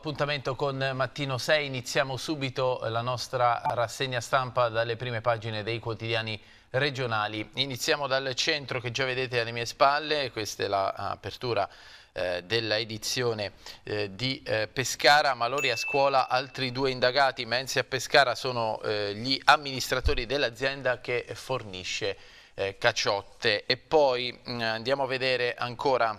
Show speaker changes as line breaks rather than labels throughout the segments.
appuntamento con Mattino 6, iniziamo subito la nostra rassegna stampa dalle prime pagine dei quotidiani regionali. Iniziamo dal centro che già vedete alle mie spalle, questa è l'apertura ah, eh, della edizione eh, di eh, Pescara, Malori a scuola, altri due indagati, Menzi a Pescara sono eh, gli amministratori dell'azienda che fornisce eh, cacciotte. E poi mm, andiamo a vedere ancora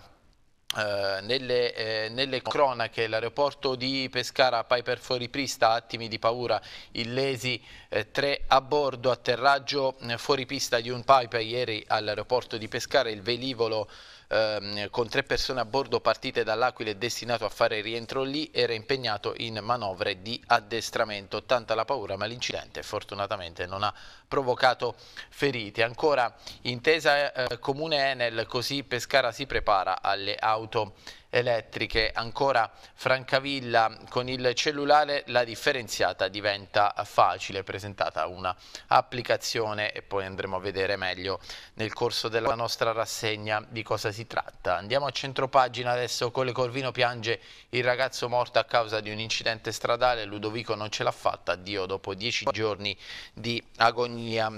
eh, nelle, eh, nelle, cronache l'aeroporto di Pescara Piper fuori pista, attimi di paura, illesi eh, tre a bordo, atterraggio eh, fuori pista di un Piper ieri all'aeroporto di Pescara, il velivolo ehm, con tre persone a bordo partite dall'Aquila e destinato a fare rientro lì, era impegnato in manovre di addestramento. Tanta la paura, ma l'incidente fortunatamente non ha provocato feriti. Ancora intesa eh, comune Enel, così Pescara si prepara alle auto elettriche. Ancora Francavilla con il cellulare la differenziata diventa facile, presentata una applicazione e poi andremo a vedere meglio nel corso della nostra rassegna di cosa si tratta. Andiamo a centropagina adesso, con le Corvino piange il ragazzo morto a causa di un incidente stradale, Ludovico non ce l'ha fatta, addio dopo dieci giorni di agonia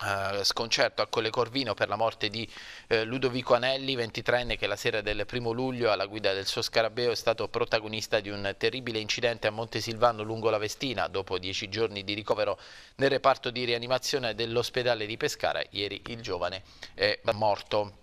eh, sconcerto a Colle Corvino per la morte di uh, Ludovico Anelli, 23enne che la sera del primo luglio alla guida del suo scarabeo è stato protagonista di un terribile incidente a Montesilvano lungo la Vestina dopo dieci giorni di ricovero nel reparto di rianimazione dell'ospedale di Pescara. Ieri il giovane è morto.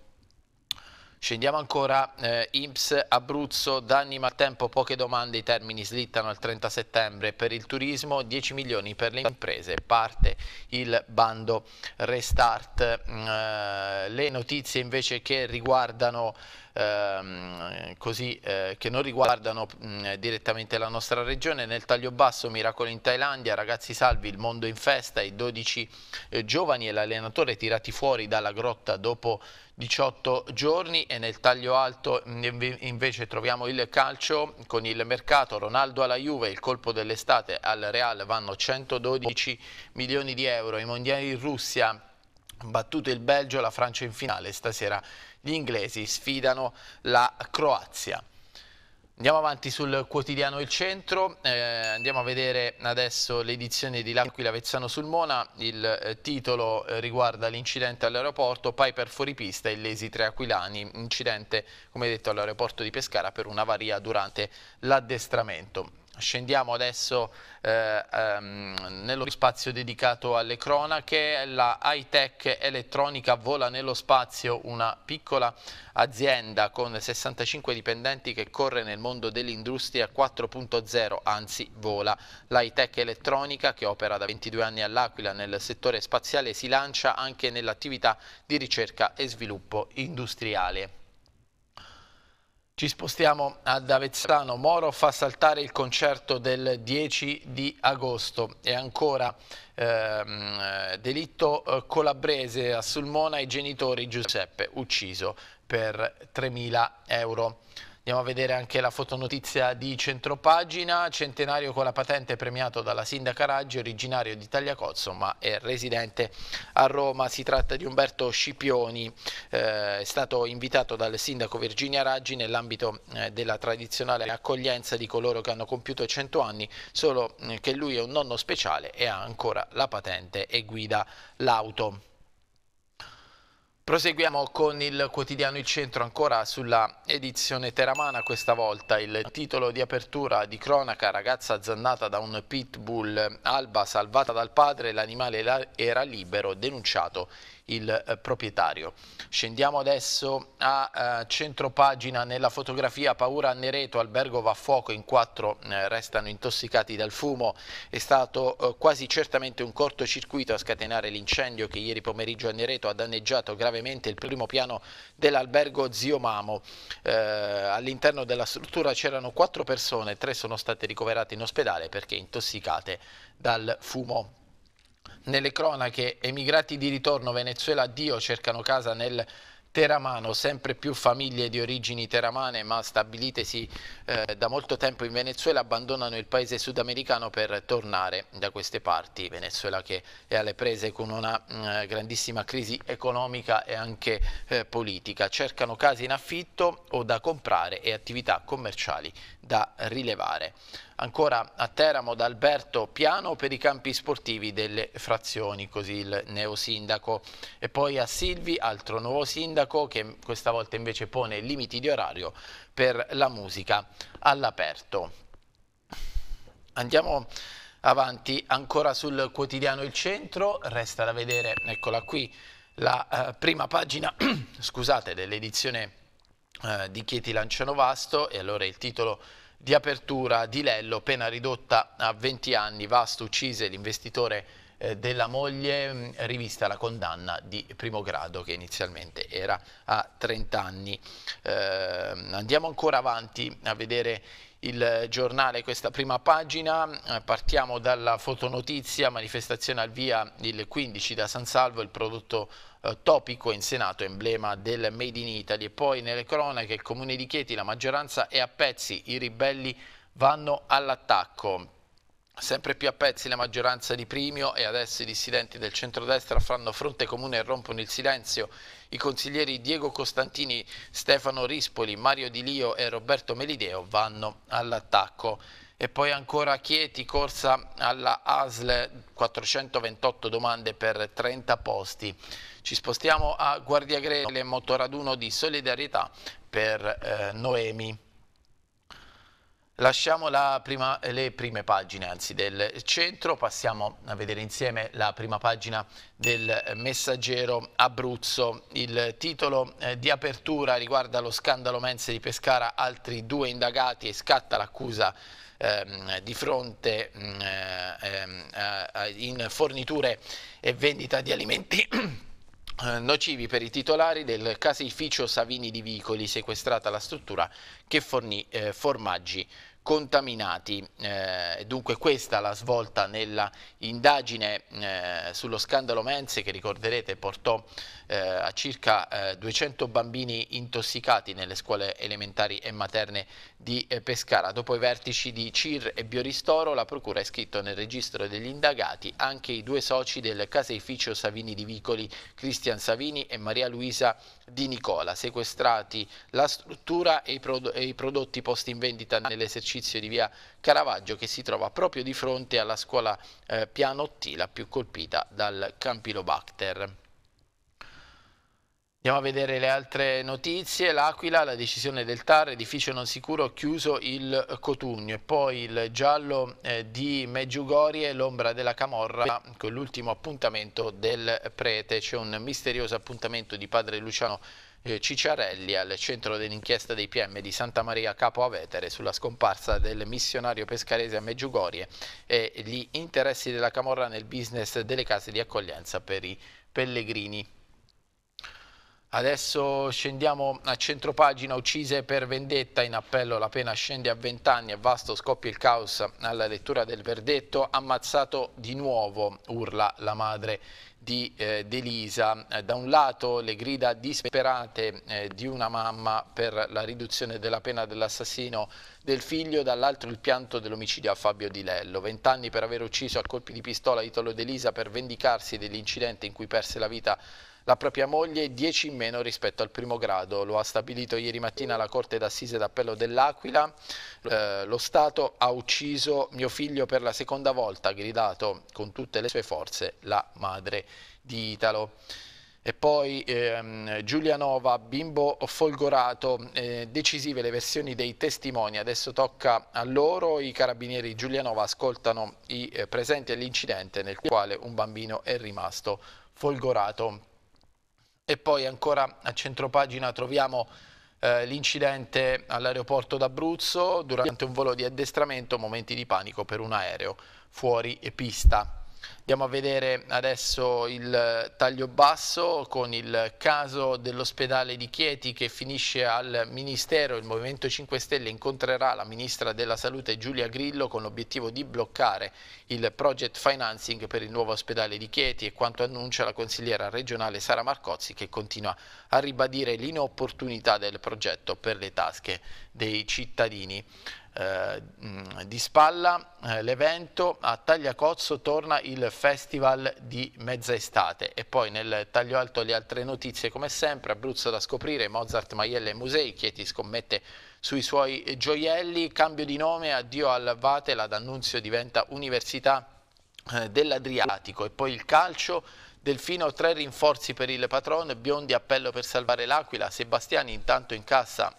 Scendiamo ancora, eh, IMSS Abruzzo, danni maltempo, poche domande, i termini slittano al 30 settembre per il turismo, 10 milioni per le imprese, parte il bando Restart. Mm, eh, le notizie invece che riguardano ehm, così, eh, che non riguardano mh, mm, direttamente la nostra regione. Nel taglio basso, miracolo in Thailandia, ragazzi salvi, il mondo in festa, i 12 eh, giovani e l'allenatore tirati fuori dalla grotta dopo 18 giorni e nel taglio alto invece troviamo il calcio con il mercato Ronaldo alla Juve, il colpo dell'estate al Real vanno 112 milioni di euro, i mondiali in Russia battuto il Belgio, la Francia in finale, stasera gli inglesi sfidano la Croazia. Andiamo avanti sul quotidiano Il Centro, eh, andiamo a vedere adesso l'edizione di L'Aquila Vezzano sul Mona, il eh, titolo eh, riguarda l'incidente all'aeroporto, Piper fuori pista, illesi tre aquilani, incidente come detto all'aeroporto di Pescara per un'avaria durante l'addestramento. Scendiamo adesso eh, ehm, nello spazio dedicato alle cronache, la high tech elettronica vola nello spazio, una piccola azienda con 65 dipendenti che corre nel mondo dell'industria 4.0, anzi vola. L'high tech elettronica che opera da 22 anni all'Aquila nel settore spaziale si lancia anche nell'attività di ricerca e sviluppo industriale. Ci spostiamo ad Avezzano. Moro fa saltare il concerto del 10 di agosto e ancora ehm, eh, delitto eh, colabrese a Sulmona i genitori Giuseppe ucciso per 3.000 euro. Andiamo a vedere anche la fotonotizia di centropagina, centenario con la patente premiato dalla sindaca Raggi, originario di Tagliacozzo ma è residente a Roma. Si tratta di Umberto Scipioni, eh, è stato invitato dal sindaco Virginia Raggi nell'ambito eh, della tradizionale accoglienza di coloro che hanno compiuto 100 anni, solo eh, che lui è un nonno speciale e ha ancora la patente e guida l'auto. Proseguiamo con il quotidiano Il Centro ancora sulla edizione teramana questa volta. Il titolo di apertura di cronaca ragazza zannata da un pitbull Alba salvata dal padre, l'animale era libero, denunciato il eh, proprietario. Scendiamo adesso a eh, centropagina nella fotografia Paura a Nereto, albergo va a fuoco, in quattro eh, restano intossicati dal fumo. È stato eh, quasi certamente un cortocircuito a scatenare l'incendio che ieri pomeriggio a Nereto ha danneggiato gravemente il primo piano dell'albergo Zio Mamo. Eh, all'interno della struttura c'erano quattro persone, tre sono state ricoverate in ospedale perché intossicate dal fumo. Nelle cronache, emigrati di ritorno Venezuela addio cercano casa nel Teramano, sempre più famiglie di origini teramane ma stabilitesi eh, da molto tempo in Venezuela abbandonano il paese sudamericano per tornare da queste parti. Venezuela che è alle prese con una eh, grandissima crisi economica e anche eh, politica. Cercano case in affitto o da comprare e attività commerciali da rilevare. Ancora a Teramo da Alberto Piano per i campi sportivi delle frazioni, così il neo sindaco. E poi a Silvi, altro nuovo sindaco, che questa volta invece pone limiti di orario per la musica all'aperto. Andiamo avanti ancora sul quotidiano Il Centro, resta da vedere, eccola qui, la eh, prima pagina scusate, dell'edizione eh, di Chieti Lanciano Vasto e allora il titolo di apertura di Lello, pena ridotta a 20 anni, Vasto uccise l'investitore eh, della moglie, mm, rivista la condanna di primo grado che inizialmente era a 30 anni. Eh, andiamo ancora avanti a vedere il giornale, questa prima pagina. Eh, partiamo dalla fotonotizia, manifestazione al via il 15 da San Salvo, il prodotto eh, topico in Senato, emblema del Made in Italy. E poi nelle cronache il comune di Chieti, la maggioranza è a pezzi, i ribelli vanno all'attacco. Sempre più a pezzi la maggioranza di Primio e adesso i dissidenti del centrodestra fanno fronte comune e rompono il silenzio. I consiglieri Diego Costantini, Stefano Rispoli, Mario Di Lio e Roberto Melideo vanno all'attacco. E poi ancora Chieti, corsa alla ASL, 428 domande per 30 posti. Ci spostiamo a Guardia Grele, motoraduno di solidarietà per eh, Noemi. Lasciamo la prima, le prime pagine anzi, del centro, passiamo a vedere insieme la prima pagina del messaggero Abruzzo. Il titolo eh, di apertura riguarda lo scandalo Mense di Pescara, altri due indagati e scatta l'accusa ehm, di fronte mm, eh, ehm, eh, in forniture e vendita di alimenti. Eh, nocivi per i titolari del caseificio Savini di Vicoli, sequestrata la struttura che fornì eh, formaggi contaminati. Eh, dunque questa la svolta nella indagine eh, sullo scandalo Mense che ricorderete portò eh, a circa 200 eh, bambini intossicati nelle scuole elementari e materne di eh, Pescara. Dopo i vertici di CIR e Bioristoro la procura ha iscritto nel registro degli indagati anche i due soci del caseificio Savini di Vicoli, Cristian Savini e Maria Luisa Di Nicola, sequestrati la struttura e i, prod e i prodotti posti in vendita nell'esercizio all'edificio di via Caravaggio che si trova proprio di fronte alla scuola eh, Pianotti, la più colpita dal Campylobacter. Andiamo a vedere le altre notizie. L'Aquila, la decisione del TAR, edificio non sicuro, chiuso il Cotugno. E poi il giallo eh, di Meggiugorie, l'ombra della Camorra, con l'ultimo appuntamento del prete. C'è un misterioso appuntamento di padre Luciano eh, Cicciarelli al centro dell'inchiesta dei PM di Santa Maria Capo Avetere sulla scomparsa del missionario pescarese a Meggiugorie e gli interessi della Camorra nel business delle case di accoglienza per i pellegrini. Adesso scendiamo a centropagina, uccise per vendetta, in appello la pena scende a 20 anni, a vasto scoppia il caos alla lettura del verdetto, ammazzato di nuovo, urla la madre di eh, Delisa. Eh, da un lato le grida disperate eh, di una mamma per la riduzione della pena dell'assassino del figlio, dall'altro il pianto dell'omicidio a Fabio Di Lello, vent'anni per aver ucciso a colpi di pistola Italo Delisa per vendicarsi dell'incidente in cui perse la vita la propria moglie 10 in meno rispetto al primo grado. Lo ha stabilito ieri mattina la Corte d'Assise d'Appello dell'Aquila. Eh, lo Stato ha ucciso mio figlio per la seconda volta, ha gridato con tutte le sue forze la madre di Italo. E poi ehm, Giulianova, bimbo folgorato, eh, decisive le versioni dei testimoni, adesso tocca a loro, i carabinieri Giulianova ascoltano i eh, presenti all'incidente nel quale un bambino è rimasto folgorato. E poi ancora a centropagina troviamo eh, l'incidente all'aeroporto d'Abruzzo durante un volo di addestramento, momenti di panico per un aereo fuori pista. Andiamo a vedere adesso il taglio basso con il caso dell'ospedale di Chieti che finisce al Ministero. Il Movimento 5 Stelle incontrerà la Ministra della Salute Giulia Grillo con l'obiettivo di bloccare il project financing per il nuovo ospedale di Chieti e quanto annuncia la consigliera regionale Sara Marcozzi che continua a ribadire l'inopportunità del progetto per le tasche dei cittadini. Eh, mm, di spalla eh, l'evento, a Tagliacozzo torna il festival di mezza estate e poi nel taglio alto le altre notizie come sempre, Abruzzo da scoprire, Mozart, Maiella e Musei, Chieti scommette sui suoi gioielli, cambio di nome, addio al Vatel, ad Annunzio diventa Università eh, dell'Adriatico e poi il calcio, Delfino tre rinforzi per il patron, Biondi appello per salvare l'Aquila, Sebastiani intanto in cassa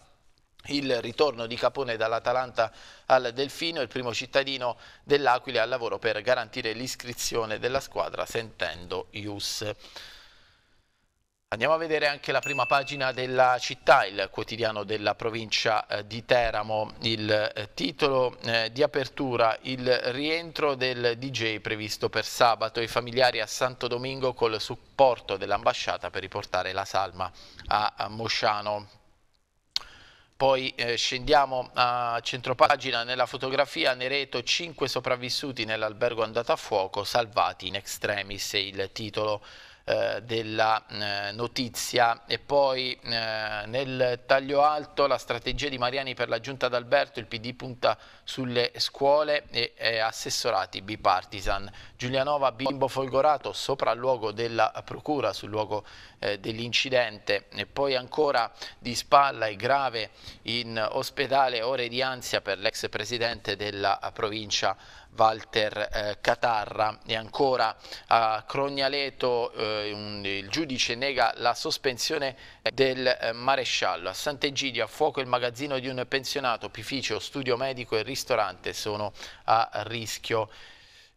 il ritorno di Capone dall'Atalanta al Delfino, il primo cittadino dell'Aquila al lavoro per garantire l'iscrizione della squadra sentendo Ius. Andiamo a vedere anche la prima pagina della città, il quotidiano della provincia eh, di Teramo, il eh, titolo eh, di apertura, il rientro del DJ previsto per sabato, i familiari a Santo Domingo col supporto dell'ambasciata per riportare la salma a Mosciano. Poi eh, scendiamo a centropagina nella fotografia Nereto 5 sopravvissuti nell'albergo andato a fuoco salvati in extremis il titolo eh, della eh, notizia. E poi eh, nel taglio alto la strategia di Mariani per la giunta d'Alberto, il PD punta sulle scuole e, e eh, assessorati bipartisan. Giulianova, bimbo folgorato, sopra il luogo della procura sul luogo dell'incidente. E poi ancora di spalla e grave in ospedale, ore di ansia per l'ex presidente della provincia Walter eh, Catarra e ancora a Crognaleto eh, un, il giudice nega la sospensione del eh, maresciallo a Sant'Egidio a fuoco il magazzino di un pensionato pificio studio medico e ristorante sono a rischio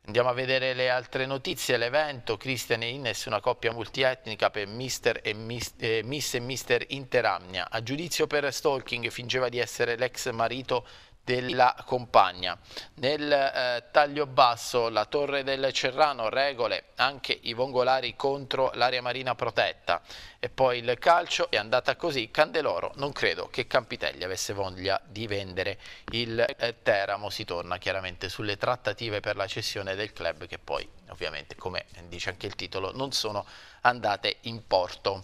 Andiamo a vedere le altre notizie, l'evento Christian e Innes una coppia multietnica per Mister e Miss, eh, Miss e Mister Interamnia. A giudizio per stalking fingeva di essere l'ex marito della compagna. Nel eh, taglio basso la torre del Cerrano, regole anche i vongolari contro l'area marina protetta e poi il calcio è andata così, Candeloro non credo che Campitelli avesse voglia di vendere il eh, Teramo, si torna chiaramente sulle trattative per la cessione del club che poi ovviamente come dice anche il titolo non sono andate in porto.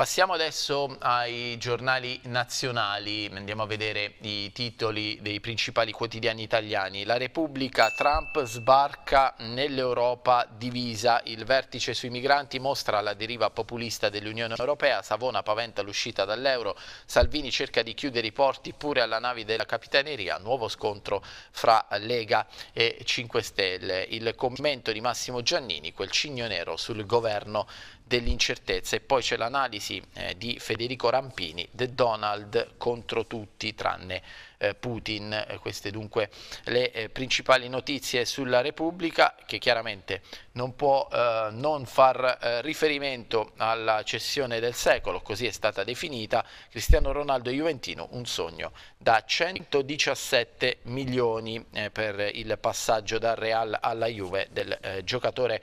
Passiamo adesso ai giornali nazionali, andiamo a vedere i titoli dei principali quotidiani italiani. La Repubblica, Trump sbarca nell'Europa divisa, il vertice sui migranti mostra la deriva populista dell'Unione Europea, Savona paventa l'uscita dall'euro, Salvini cerca di chiudere i porti pure alla nave della Capitaneria, nuovo scontro fra Lega e 5 Stelle. Il commento di Massimo Giannini, quel cigno nero sul governo dell'incertezza e poi c'è l'analisi eh, di Federico Rampini, The Donald contro tutti tranne eh, Putin, eh, queste dunque le eh, principali notizie sulla Repubblica che chiaramente non può eh, non far riferimento alla cessione del secolo, così è stata definita, Cristiano Ronaldo Juventino un sogno da 117 milioni per il passaggio dal Real alla Juve del giocatore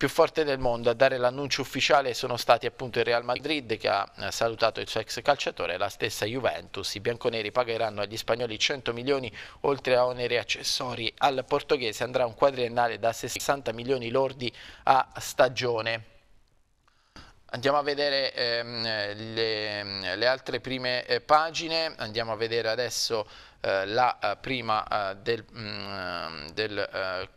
più forte del mondo. A dare l'annuncio ufficiale sono stati appunto il Real Madrid che ha eh, salutato il suo ex calciatore e la stessa Juventus. I bianconeri pagheranno agli spagnoli 100 milioni oltre a oneri accessori. Al portoghese andrà un quadriennale da 60 milioni lordi a stagione. Andiamo a vedere ehm, le, le, altre prime eh, pagine, andiamo a vedere adesso eh, la eh, prima eh, del, mh, mm, eh, del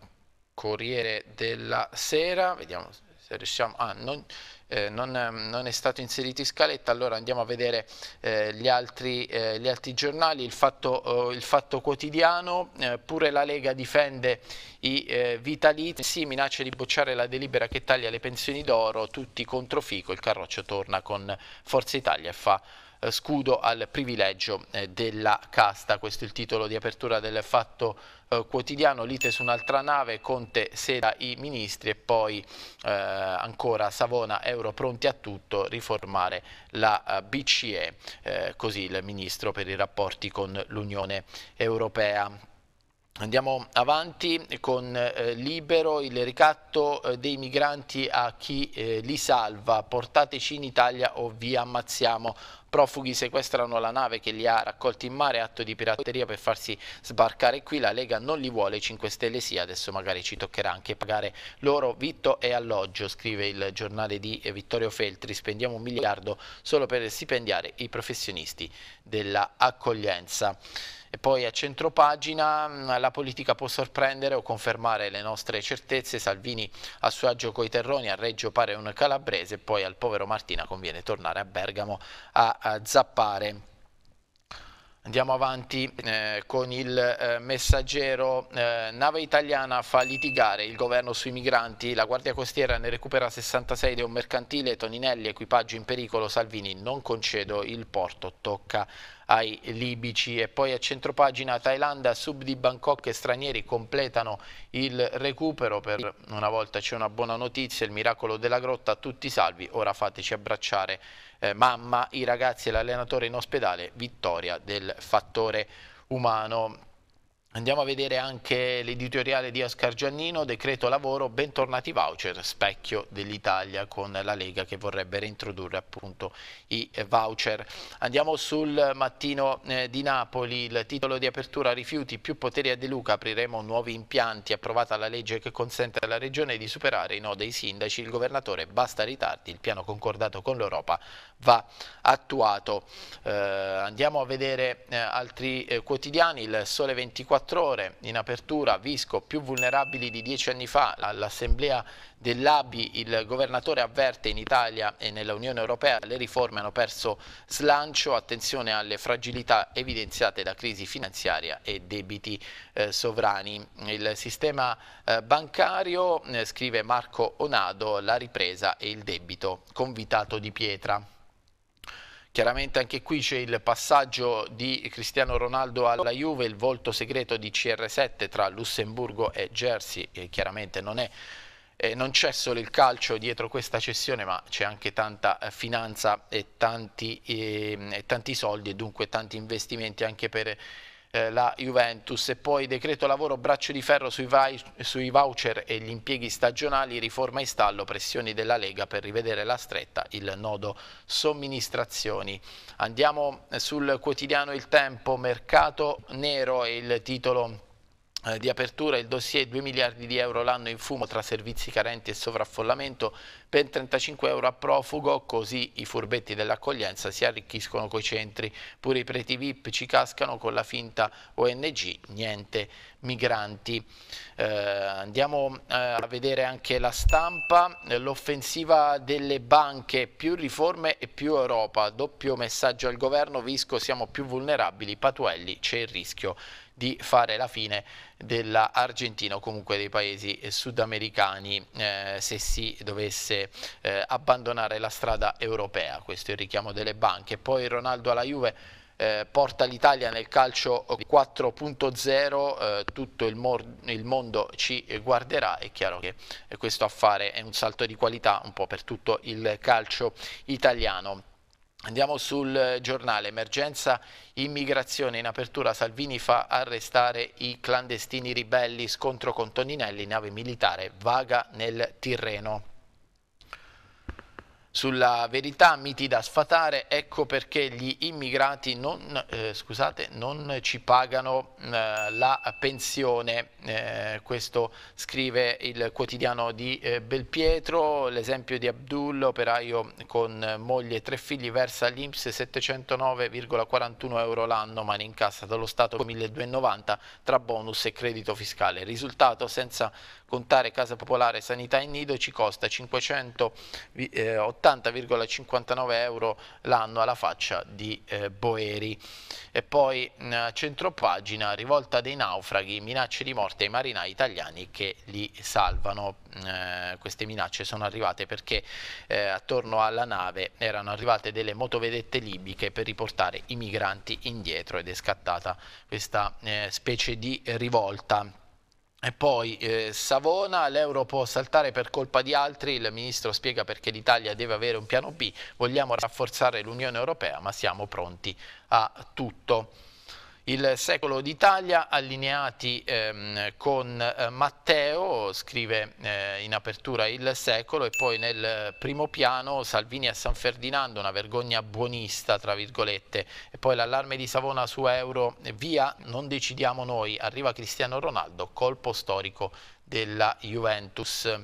Corriere della Sera, vediamo se riusciamo, ah, non, eh, non, ehm, non, è stato inserito in scaletta, allora andiamo a vedere eh, gli, altri, eh, gli, altri, giornali, il fatto, eh, il fatto quotidiano, eh, pure la Lega difende i eh, vitalizi, si minaccia di bocciare la delibera che taglia le pensioni d'oro, tutti contro Fico, il Carroccio torna con Forza Italia e fa scudo al privilegio della casta, questo è il titolo di apertura del fatto eh, quotidiano lite su un'altra nave, Conte sera i ministri e poi eh, ancora Savona, euro pronti a tutto, riformare la eh, BCE, eh, così il ministro per i rapporti con l'Unione Europea. Andiamo avanti con eh, Libero, il ricatto eh, dei migranti a chi eh, li salva, portateci in Italia o vi ammazziamo. Profughi sequestrano la nave che li ha raccolti in mare, atto di pirateria per farsi sbarcare qui. La Lega non li vuole, 5 Stelle sì, adesso magari ci toccherà anche pagare loro vitto e alloggio, scrive il giornale di Vittorio Feltri. Spendiamo un miliardo solo per stipendiare i professionisti dell'accoglienza. E poi a centropagina mm, la politica può sorprendere o confermare le nostre certezze, Salvini a suo agio coi terroni, a Reggio pare un calabrese, poi al povero Martina conviene tornare a Bergamo a, a zappare. Andiamo avanti eh, con il eh, messaggero. Eh, nave italiana fa litigare il governo sui migranti. La Guardia Costiera ne recupera 66 di un mercantile. Toninelli, equipaggio in pericolo. Salvini, non concedo il porto. Tocca ai libici. E poi a centropagina Thailandia, sub di Bangkok e stranieri completano il recupero. Per una volta c'è una buona notizia, il miracolo della grotta. Tutti salvi. Ora fateci abbracciare eh, mamma, i ragazzi e l'allenatore in ospedale, vittoria del fattore umano. Andiamo a vedere anche l'editoriale di Oscar Giannino, decreto lavoro, bentornati voucher, specchio dell'Italia con la Lega che vorrebbe reintrodurre appunto i voucher. Andiamo sul mattino eh, di Napoli, il titolo di apertura rifiuti, più poteri a De Luca, apriremo nuovi impianti, approvata la legge che consente alla Regione di superare i no dei sindaci, il governatore basta ritardi, il piano concordato con l'Europa va attuato. Eh, andiamo a vedere eh, altri eh, quotidiani, il Sole 24 24 ore, in apertura Visco, più vulnerabili di dieci anni fa, all'assemblea dell'ABI il governatore avverte in Italia e nella Unione Europea le riforme hanno perso slancio, attenzione alle fragilità evidenziate da crisi finanziaria e debiti eh, sovrani. Il sistema eh, bancario, eh, scrive Marco Onado, la ripresa e il debito convitato di pietra. Chiaramente anche qui c'è il passaggio di Cristiano Ronaldo alla Juve, il volto segreto di CR7 tra Lussemburgo e Jersey, che chiaramente non è eh, non c'è solo il calcio dietro questa cessione, ma c'è anche tanta eh, finanza e tanti, eh, e tanti soldi e dunque tanti investimenti anche per eh, la Juventus e poi decreto lavoro braccio di ferro sui, vai, sui voucher e gli impieghi stagionali, riforma in stallo, pressioni della Lega per rivedere la stretta, il nodo somministrazioni. Andiamo sul quotidiano Il Tempo, mercato nero e il titolo eh, di apertura il dossier 2 miliardi di euro l'anno in fumo tra servizi carenti e sovraffollamento per 35 euro a profugo, così i furbetti dell'accoglienza si arricchiscono coi centri, pure i preti VIP ci cascano con la finta ONG, niente migranti. Eh, andiamo eh, a vedere anche la stampa, l'offensiva delle banche, più riforme e più Europa, doppio messaggio al governo, Visco siamo più vulnerabili, Patuelli c'è il rischio di fare la fine dell'Argentina o comunque dei paesi eh, sudamericani eh, se si dovesse eh, abbandonare la strada europea. Questo è il richiamo delle banche. Poi Ronaldo alla Juve eh, porta l'Italia nel calcio 4.0, eh, tutto il, il, mondo ci guarderà, è chiaro che questo affare è un salto di qualità un po' per tutto il calcio italiano. Andiamo sul eh, giornale, emergenza immigrazione, in apertura Salvini fa arrestare i clandestini ribelli, scontro con Toninelli, nave militare vaga nel Tirreno. Sulla verità miti da sfatare, ecco perché gli immigrati non, eh, scusate, non ci pagano eh, la pensione. Eh, questo scrive il quotidiano di eh, Belpietro, l'esempio di Abdul, operaio con moglie e tre figli, versa all'Inps 709,41 euro l'anno, ma ne incassa dallo Stato 1290 tra bonus e credito fiscale. Risultato senza contare Casa Popolare Sanità e Nido ci costa 580,59 eh, euro l'anno alla faccia di eh, Boeri. E poi mm, centropagina, rivolta dei naufraghi, minacce di morte ai marinai italiani che li salvano. Mm, eh, queste minacce sono arrivate perché eh, attorno alla nave erano arrivate delle motovedette libiche per riportare i migranti indietro ed è scattata questa eh, specie di rivolta e poi eh, Savona, l'euro può saltare per colpa di altri, il ministro spiega perché l'Italia deve avere un piano B, vogliamo rafforzare l'Unione Europea ma siamo pronti a tutto. Il secolo d'Italia, allineati ehm, con eh, Matteo, scrive eh, in apertura il secolo e poi nel primo piano Salvini a San Ferdinando, una vergogna buonista, tra virgolette, e poi l'allarme di Savona su Euro, via, non decidiamo noi, arriva Cristiano Ronaldo, colpo storico della Juventus.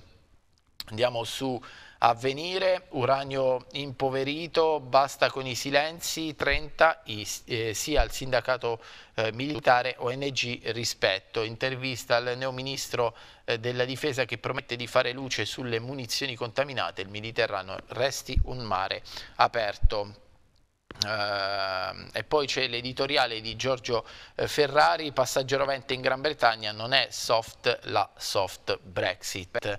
Andiamo su avvenire, uranio impoverito, basta con i silenzi, 30 i, eh, sia al sindacato eh, militare ONG rispetto. Intervista al neoministro eh, della difesa che promette di fare luce sulle munizioni contaminate, il Mediterraneo resti un mare aperto. Uh, e poi c'è l'editoriale di Giorgio eh, Ferrari, passaggero rovente in Gran Bretagna, non è soft la soft Brexit.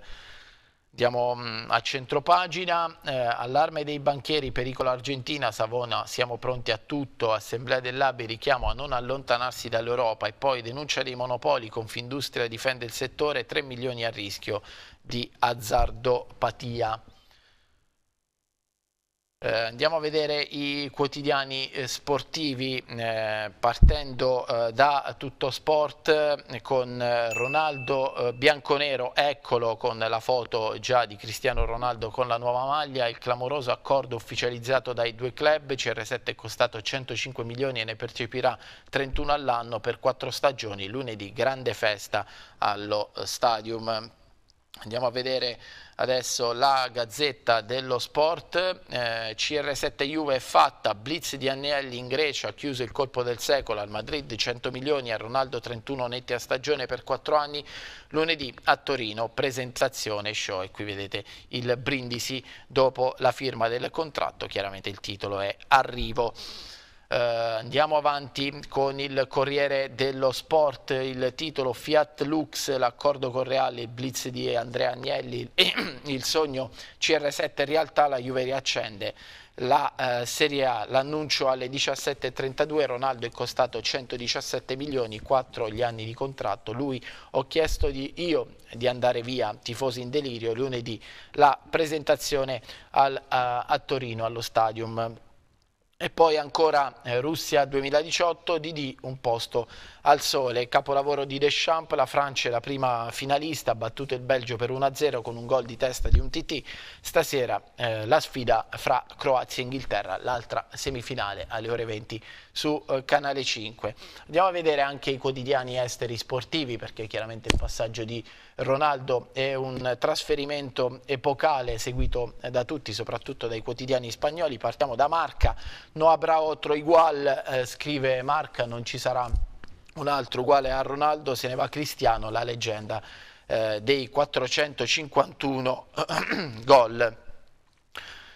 Andiamo mm, a centropagina, eh, allarme dei banchieri, pericolo Argentina, Savona, siamo pronti a tutto, Assemblea dell'ABI richiamo a non allontanarsi dall'Europa e poi denuncia dei monopoli, Confindustria difende il settore, 3 milioni a rischio di azzardopatia. Eh, andiamo a vedere i quotidiani eh, sportivi eh, partendo eh, da Tutto Sport eh, con eh, Ronaldo bianconero, eccolo con la foto già di Cristiano Ronaldo con la nuova maglia, il clamoroso accordo ufficializzato dai due club, CR7 è costato 105 milioni e ne percepirà 31 all'anno per quattro stagioni, lunedì grande festa allo stadium. Andiamo a vedere adesso la Gazzetta dello Sport, eh, CR7 Juve è fatta, blitz di Annelli in Grecia, chiuso il colpo del secolo al Madrid, 100 milioni a Ronaldo 31 netti a stagione per 4 anni, lunedì a Torino, presentazione show e qui vedete il brindisi dopo la firma del contratto, chiaramente il titolo è Arrivo. Eh, andiamo avanti con il Corriere dello Sport, il titolo Fiat Lux, l'accordo con Reale, il blitz di Andrea Agnelli, il sogno CR7 in realtà la Juve riaccende la eh, Serie A, l'annuncio alle 17.32, Ronaldo è costato 117 milioni, 4 gli anni di contratto, lui ho chiesto di, io di andare via, tifosi in delirio, lunedì la presentazione al, a, eh, a Torino allo Stadium. E poi ancora eh, Russia 2018, Didi un posto al sole, capolavoro di Deschamps, la Francia è la prima finalista, ha battuto il Belgio per 1-0 con un gol di testa di un TT, stasera eh, la sfida fra Croazia e Inghilterra, l'altra semifinale alle ore 20 su eh, Canale 5. Andiamo a vedere anche i quotidiani esteri sportivi perché chiaramente il passaggio di Ronaldo è un trasferimento epocale seguito eh, da tutti, soprattutto dai quotidiani spagnoli. Partiamo da Marca, no habrá otro igual, eh, scrive Marca, non ci sarà un altro uguale a Ronaldo, se ne va Cristiano, la leggenda eh, dei 451 gol.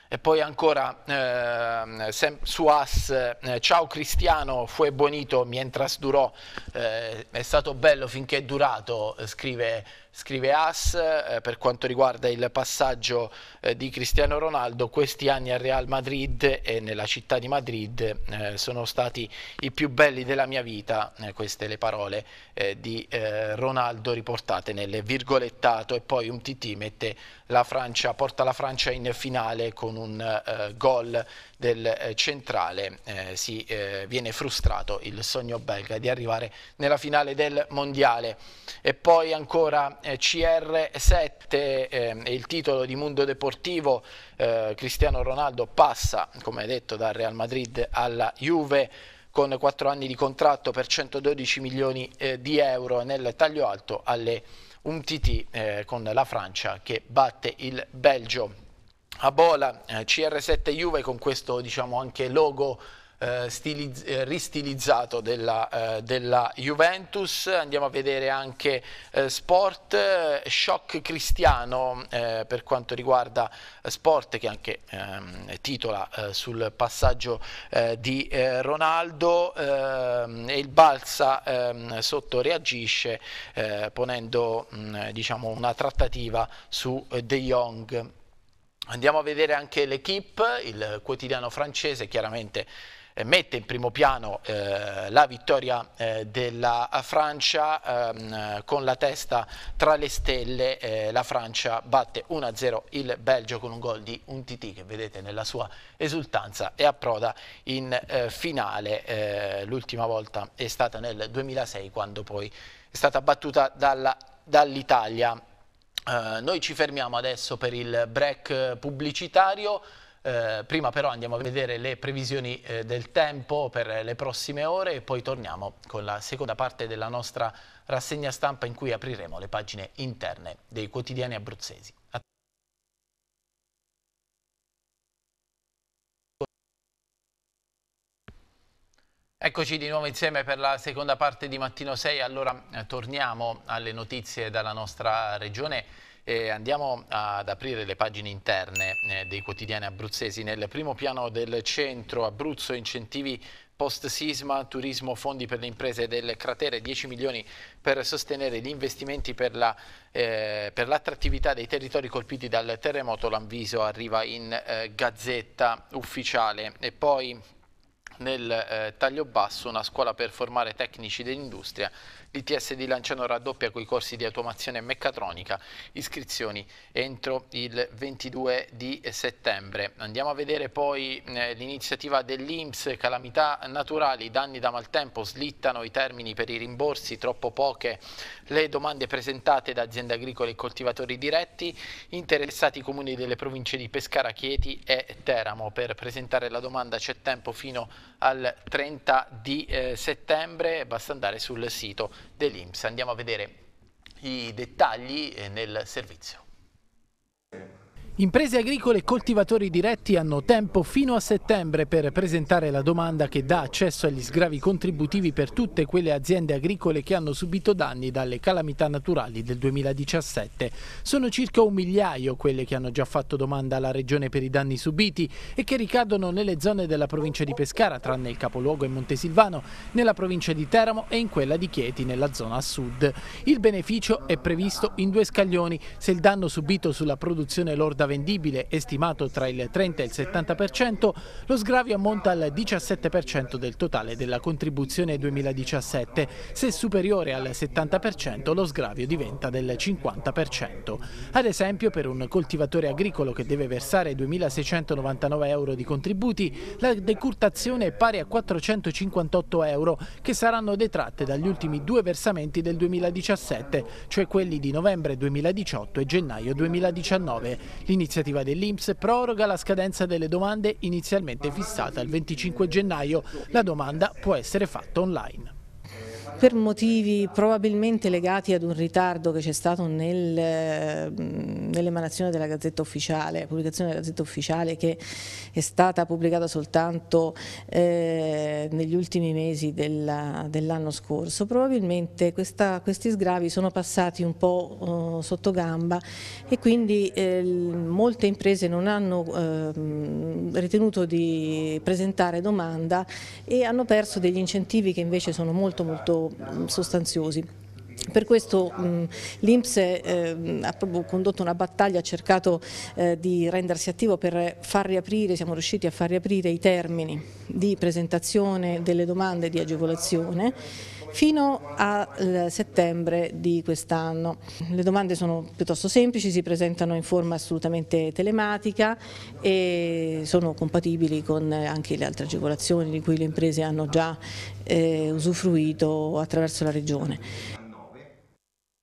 E poi ancora eh, Sam Suas, eh, ciao Cristiano, fu bonito mientras durò, eh, è stato bello finché è durato, eh, scrive scrive As, eh, per quanto riguarda il passaggio eh, di Cristiano Ronaldo, questi anni al Real Madrid e nella città di Madrid eh, sono stati i più belli della mia vita, eh, queste le parole eh, di eh, Ronaldo riportate nel virgolettato e poi un TT mette la Francia, porta la Francia in finale con un eh, gol del eh, centrale, eh, si, eh, viene frustrato il sogno belga di arrivare nella finale del mondiale. E poi ancora CR7 il titolo di Mundo Deportivo, Cristiano Ronaldo passa, come detto, dal Real Madrid alla Juve con 4 anni di contratto per 112 milioni eh, di euro nel taglio alto alle un TT eh, con la Francia che batte il Belgio. A Bola, eh, CR7 Juve con questo diciamo anche logo eh, eh, ristilizzato della, eh, della, Juventus. Andiamo a vedere anche eh, sport, shock cristiano eh, per quanto riguarda sport che anche ehm, titola sul passaggio di Ronaldo ehm, e il Balsa ehm, sotto reagisce ponendo mh, mm, diciamo una trattativa su De Jong. Andiamo a vedere anche l'Equipe, il quotidiano francese, chiaramente eh, mette in primo piano eh, la vittoria eh, della Francia ehm, con la testa tra le stelle eh, la Francia batte 1-0 il Belgio con un gol di un TT che vedete nella sua esultanza e approda in eh, finale eh, l'ultima volta è stata nel 2006 quando poi è stata battuta dall'Italia dall noi ci fermiamo adesso per il break pubblicitario eh, prima però andiamo a vedere le previsioni eh, del tempo per le prossime ore e poi torniamo con la seconda parte della nostra rassegna stampa in cui apriremo le pagine interne dei quotidiani abruzzesi. Eccoci di nuovo insieme per la seconda parte di Mattino 6, allora eh, torniamo alle notizie dalla nostra regione eh, andiamo ad aprire le pagine interne eh, dei quotidiani abruzzesi. Nel primo piano del centro Abruzzo incentivi post sisma, turismo, fondi per le imprese del cratere, 10 milioni per sostenere gli investimenti per, l'attrattività la, eh, dei territori colpiti dal terremoto. L'anviso arriva in eh, gazzetta ufficiale e poi nel eh, taglio basso una scuola per formare tecnici dell'industria L'ITS di Lanciano raddoppia con i corsi di automazione meccatronica, iscrizioni entro il 22 di settembre. Andiamo a vedere poi eh, l'iniziativa dell'Inps, calamità naturali, danni da maltempo, slittano i termini per i rimborsi, troppo poche le domande presentate da aziende agricole e coltivatori diretti, interessati i comuni delle province di Pescara, Chieti e Teramo. Per presentare la domanda c'è tempo fino a al 30 di eh, settembre, basta andare sul sito dell'Inps. Andiamo a vedere i dettagli eh, nel servizio. Imprese agricole e coltivatori diretti hanno tempo fino a settembre per presentare la domanda che dà accesso agli sgravi contributivi per tutte quelle aziende agricole che hanno subito danni dalle calamità naturali del 2017. Sono circa un migliaio quelle che hanno già fatto domanda alla Regione per i danni subiti e che ricadono nelle zone della provincia di Pescara, tranne il capoluogo e Montesilvano, nella provincia di Teramo e in quella di Chieti, nella zona a sud. Il beneficio è previsto in due scaglioni. Se il danno subito sulla produzione lorda quota vendibile è stimato tra il 30 e il 70%, lo sgravio ammonta al 17% del totale della contribuzione 2017. Se superiore al 70% lo sgravio diventa del 50%. Ad esempio per un coltivatore agricolo che deve versare 2.699 euro di contributi, la decurtazione è pari a 458 euro che saranno detratte dagli ultimi due versamenti del 2017, cioè quelli di novembre 2018 e gennaio 2019. L'iniziativa dell'Inps proroga la scadenza delle domande inizialmente fissata il 25 gennaio. La domanda può essere fatta online
per motivi probabilmente legati ad un ritardo che c'è stato nel, nell'emanazione della Gazzetta Ufficiale, pubblicazione della Gazzetta Ufficiale che è stata pubblicata soltanto eh, negli ultimi mesi dell'anno scorso, probabilmente questa, questi sgravi sono passati un po' eh, sotto gamba e quindi eh, molte imprese non hanno ehm, ritenuto di presentare domanda e hanno perso degli incentivi che invece sono molto molto sostanziosi. Per questo l'Inps ehm, ha proprio condotto una battaglia, ha cercato eh, di rendersi attivo per far riaprire, siamo riusciti a far riaprire i termini di presentazione delle domande di agevolazione fino al settembre di quest'anno. Le domande sono piuttosto semplici, si presentano in forma assolutamente telematica e sono compatibili con anche le altre agevolazioni di cui le imprese hanno già eh, usufruito attraverso la Regione.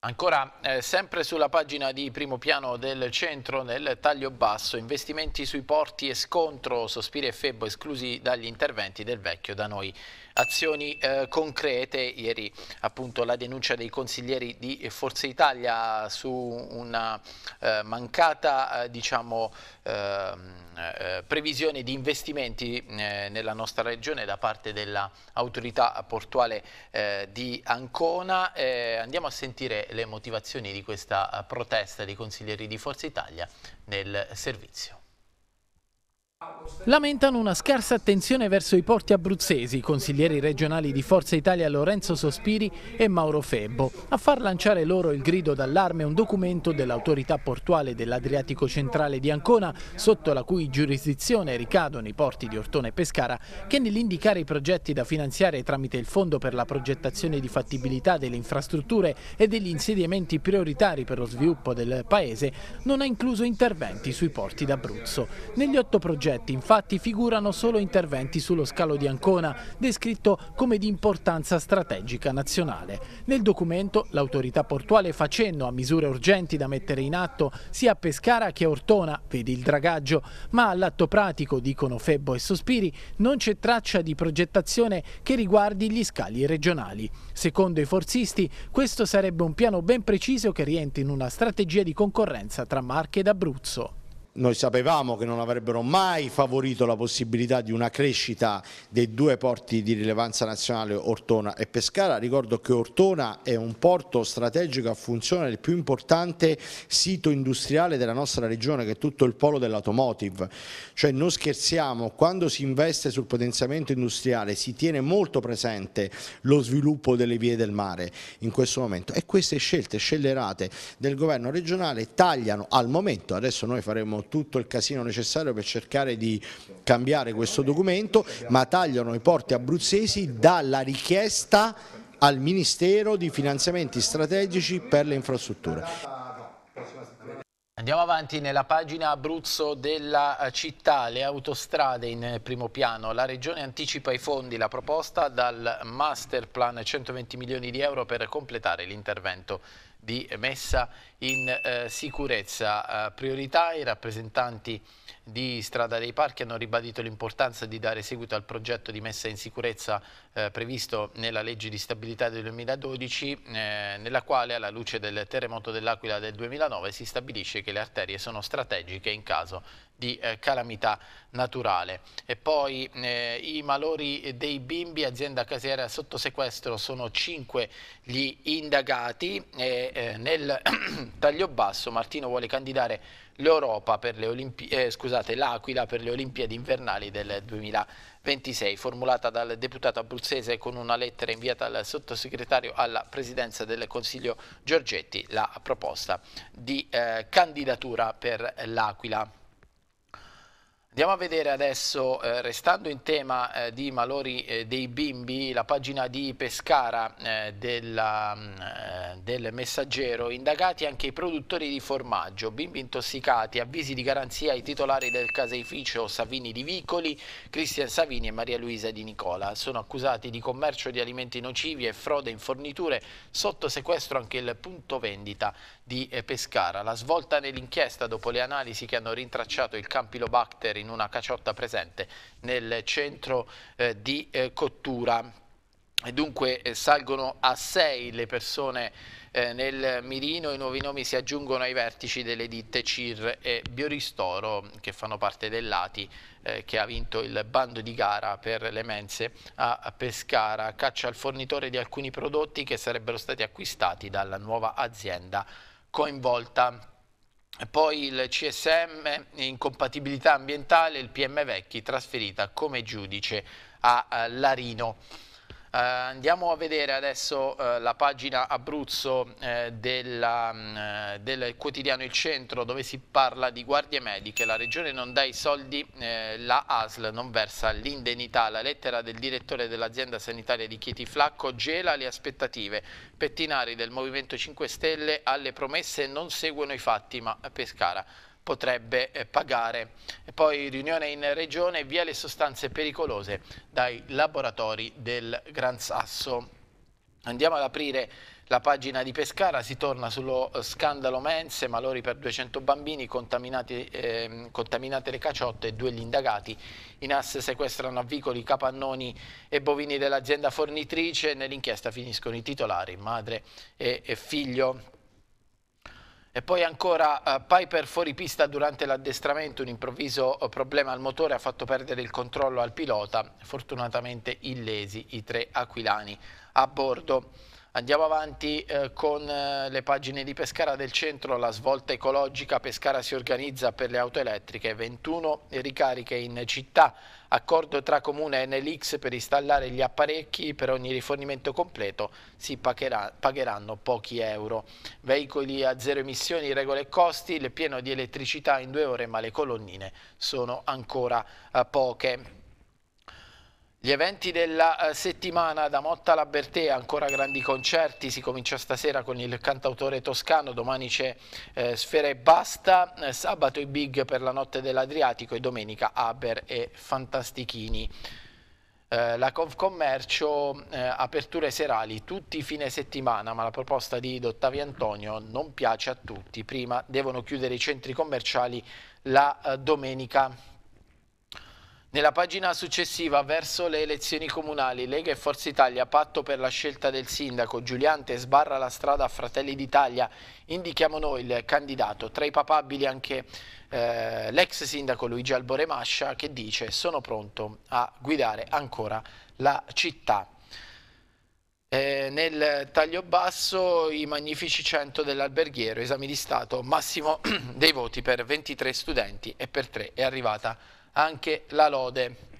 Ancora, eh, sempre sulla pagina di primo piano del centro, nel taglio basso, investimenti sui porti e scontro, Sospiri e Febbo esclusi dagli interventi del vecchio da noi azioni eh, concrete. Ieri appunto la denuncia dei consiglieri di Forza Italia su una eh, mancata eh, diciamo, ehm, eh, previsione di investimenti eh, nella nostra regione da parte dell'autorità portuale eh, di Ancona. andiamo a sentire le motivazioni di questa protesta dei consiglieri di Forza Italia nel servizio. Lamentano una scarsa attenzione verso i porti abruzzesi, consiglieri regionali di Forza Italia Lorenzo Sospiri e Mauro Febbo, a far lanciare loro il grido d'allarme un documento dell'autorità portuale dell'Adriatico centrale di Ancona, sotto la cui giurisdizione ricadono i porti di Ortone e Pescara, che nell'indicare i progetti da finanziare tramite il Fondo per la progettazione di fattibilità delle infrastrutture e degli insediamenti prioritari per lo sviluppo del Paese, non ha incluso interventi sui porti d'Abruzzo. Negli otto progetti progetti infatti figurano solo interventi sullo scalo di Ancona, descritto come di importanza strategica nazionale. Nel documento l'autorità portuale facendo a misure urgenti da mettere in atto sia a Pescara che a Ortona, vedi il dragaggio, ma all'atto pratico, dicono Febbo e Sospiri, non c'è traccia di progettazione che riguardi gli scali regionali. Secondo i forzisti, questo sarebbe un piano ben preciso che rientri in una strategia di concorrenza tra Marche ed Abruzzo noi sapevamo che non avrebbero mai favorito la possibilità di una crescita dei due porti di rilevanza nazionale Ortona e Pescara. Ricordo che Ortona è un porto strategico a funzione del più importante sito industriale della nostra regione che è tutto il polo dell'automotive. Cioè non scherziamo, quando si
investe sul potenziamento industriale si tiene molto presente lo sviluppo delle vie del
mare in questo momento e queste scelte scellerate del governo regionale tagliano al momento, adesso noi faremo tutto il casino necessario per cercare di cambiare questo documento, ma tagliano i porti abruzzesi dalla richiesta al Ministero di finanziamenti strategici per le infrastrutture. Andiamo avanti nella pagina Abruzzo della eh, città, le autostrade in eh, primo piano. La regione anticipa i fondi, la proposta dal master plan 120 milioni di euro per completare l'intervento di messa in in eh, sicurezza. Eh, priorità, i rappresentanti di Strada dei Parchi hanno ribadito l'importanza di dare seguito al progetto di messa in sicurezza eh, previsto nella legge di stabilità del 2012, eh, nella quale alla luce del terremoto dell'Aquila del 2009 si stabilisce che le arterie sono strategiche in caso di eh, calamità naturale. E poi eh, i malori dei bimbi, azienda casiera sotto sequestro, sono 5 gli indagati e nel taglio basso, Martino vuole candidare l'Europa per le Olimpi- eh, scusate, l'Aquila per le Olimpiadi invernali del 2026, formulata dal deputato abruzzese con una lettera inviata al sottosegretario alla presidenza del Consiglio Giorgetti, la proposta di eh, candidatura per l'Aquila. Andiamo a vedere adesso, eh, restando in tema eh, di malori eh, dei bimbi, la pagina di Pescara eh, della, mm, eh, del Messaggero, indagati anche i produttori di formaggio, bimbi intossicati, avvisi di garanzia ai titolari del caseificio Savini di Vicoli, Cristian Savini e Maria Luisa di Nicola. Sono accusati di commercio di alimenti nocivi e frode in forniture, sotto sequestro anche il punto vendita di eh, Pescara. La svolta nell'inchiesta dopo le analisi che hanno rintracciato il Campylobacter in una caciotta presente nel centro eh, di eh, cottura. E dunque eh, salgono a sei le persone eh, nel mirino, i nuovi nomi si aggiungono ai vertici delle ditte CIR e Bioristoro che fanno parte dell'ATI eh, che ha vinto il bando di gara per le mense a Pescara, caccia al fornitore di alcuni prodotti che sarebbero stati acquistati dalla nuova azienda coinvolta poi il CSM incompatibilità ambientale, il PM Vecchi trasferita come giudice a eh, Larino. Uh, andiamo a vedere adesso uh, la pagina Abruzzo uh, della, mm, del quotidiano Il Centro dove si parla di guardie mediche. La regione non dà i soldi, la ASL non versa l'indennità. La lettera del direttore dell'azienda sanitaria di Chieti Flacco gela le aspettative. Pettinari del Movimento 5 Stelle alle promesse non seguono i fatti ma Pescara potrebbe eh, pagare. E poi riunione in regione via le sostanze pericolose dai laboratori del Gran Sasso. Andiamo ad aprire la pagina di Pescara, si torna sullo eh, scandalo Mense, malori per 200 bambini, eh, contaminate le caciotte e due gli indagati. In asse sequestrano avvicoli, capannoni e bovini dell'azienda fornitrice, nell'inchiesta finiscono i titolari, madre e, e figlio. E poi ancora eh, Piper fuori pista durante l'addestramento, un improvviso eh, problema al motore ha fatto perdere il controllo al pilota, fortunatamente illesi i tre aquilani a bordo. Andiamo avanti eh, con eh, le pagine di Pescara del centro, la svolta ecologica Pescara si organizza per le auto elettriche, 21 ricariche in città, accordo tra Comune e Nelix per installare gli apparecchi, per ogni rifornimento completo si pagherà, pagheranno pochi euro. Veicoli a zero emissioni, regole e costi, il pieno di elettricità in due ore ma le colonnine sono ancora eh, poche. Gli eventi della eh, settimana da Motta alla Bertea, ancora grandi concerti, si comincia stasera con il cantautore toscano, domani c'è eh, Sfera e Basta, eh, sabato i Big per la notte dell'Adriatico e domenica Aber e Fantastichini. Eh, la Confcommercio aperture serali tutti fine settimana, ma la proposta di Dottavio Antonio non piace a tutti, prima devono chiudere i centri commerciali la domenica. Nella pagina successiva, verso le elezioni comunali, Lega e Forza Italia, patto per la scelta del sindaco, Giuliante sbarra la strada a Fratelli d'Italia, indichiamo noi il candidato, tra i papabili anche eh, l'ex sindaco Luigi Albore Mascia che dice sono pronto a guidare ancora la città. Eh, nel taglio basso i magnifici 100 dell'alberghiero, esami di Stato, massimo dei voti per 23 studenti e per 3 è arrivata anche la lode.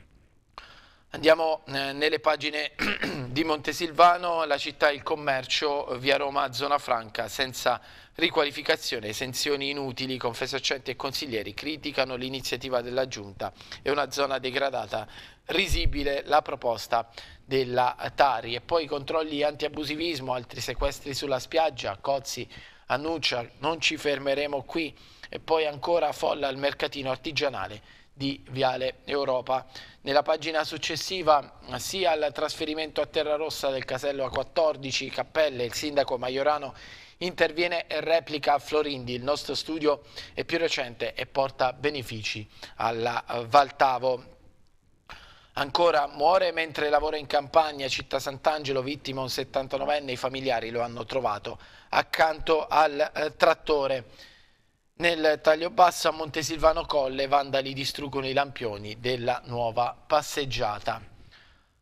Andiamo eh, nelle pagine di Montesilvano, la città e il commercio, eh, via Roma, zona franca, senza riqualificazione, esenzioni inutili, confesaccenti e consiglieri criticano l'iniziativa della Giunta e una zona degradata, risibile la proposta della Tari. E poi controlli antiabusivismo, altri sequestri sulla spiaggia, Cozzi annuncia non ci fermeremo qui e poi ancora folla al mercatino artigianale di Viale Europa. Nella pagina successiva, sia al trasferimento a Terra Rossa del casello A14 Cappelle, il sindaco Maiorano interviene e replica a Florindi. Il nostro studio è più recente e porta benefici alla eh, Valtavo. Ancora muore mentre lavora in campagna, città Sant'Angelo, vittima un 79enne, i familiari lo hanno trovato accanto al eh, trattore. Nel taglio basso a Montesilvano Colle, vandali distruggono i lampioni della nuova passeggiata.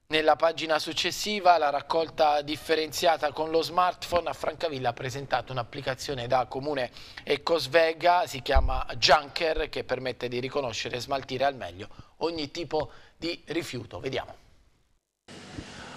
Nella pagina successiva la raccolta differenziata con lo smartphone a Francavilla ha presentato un'applicazione da comune Ecosvega, si chiama Junker, che permette di riconoscere e smaltire al meglio ogni tipo di rifiuto. Vediamo.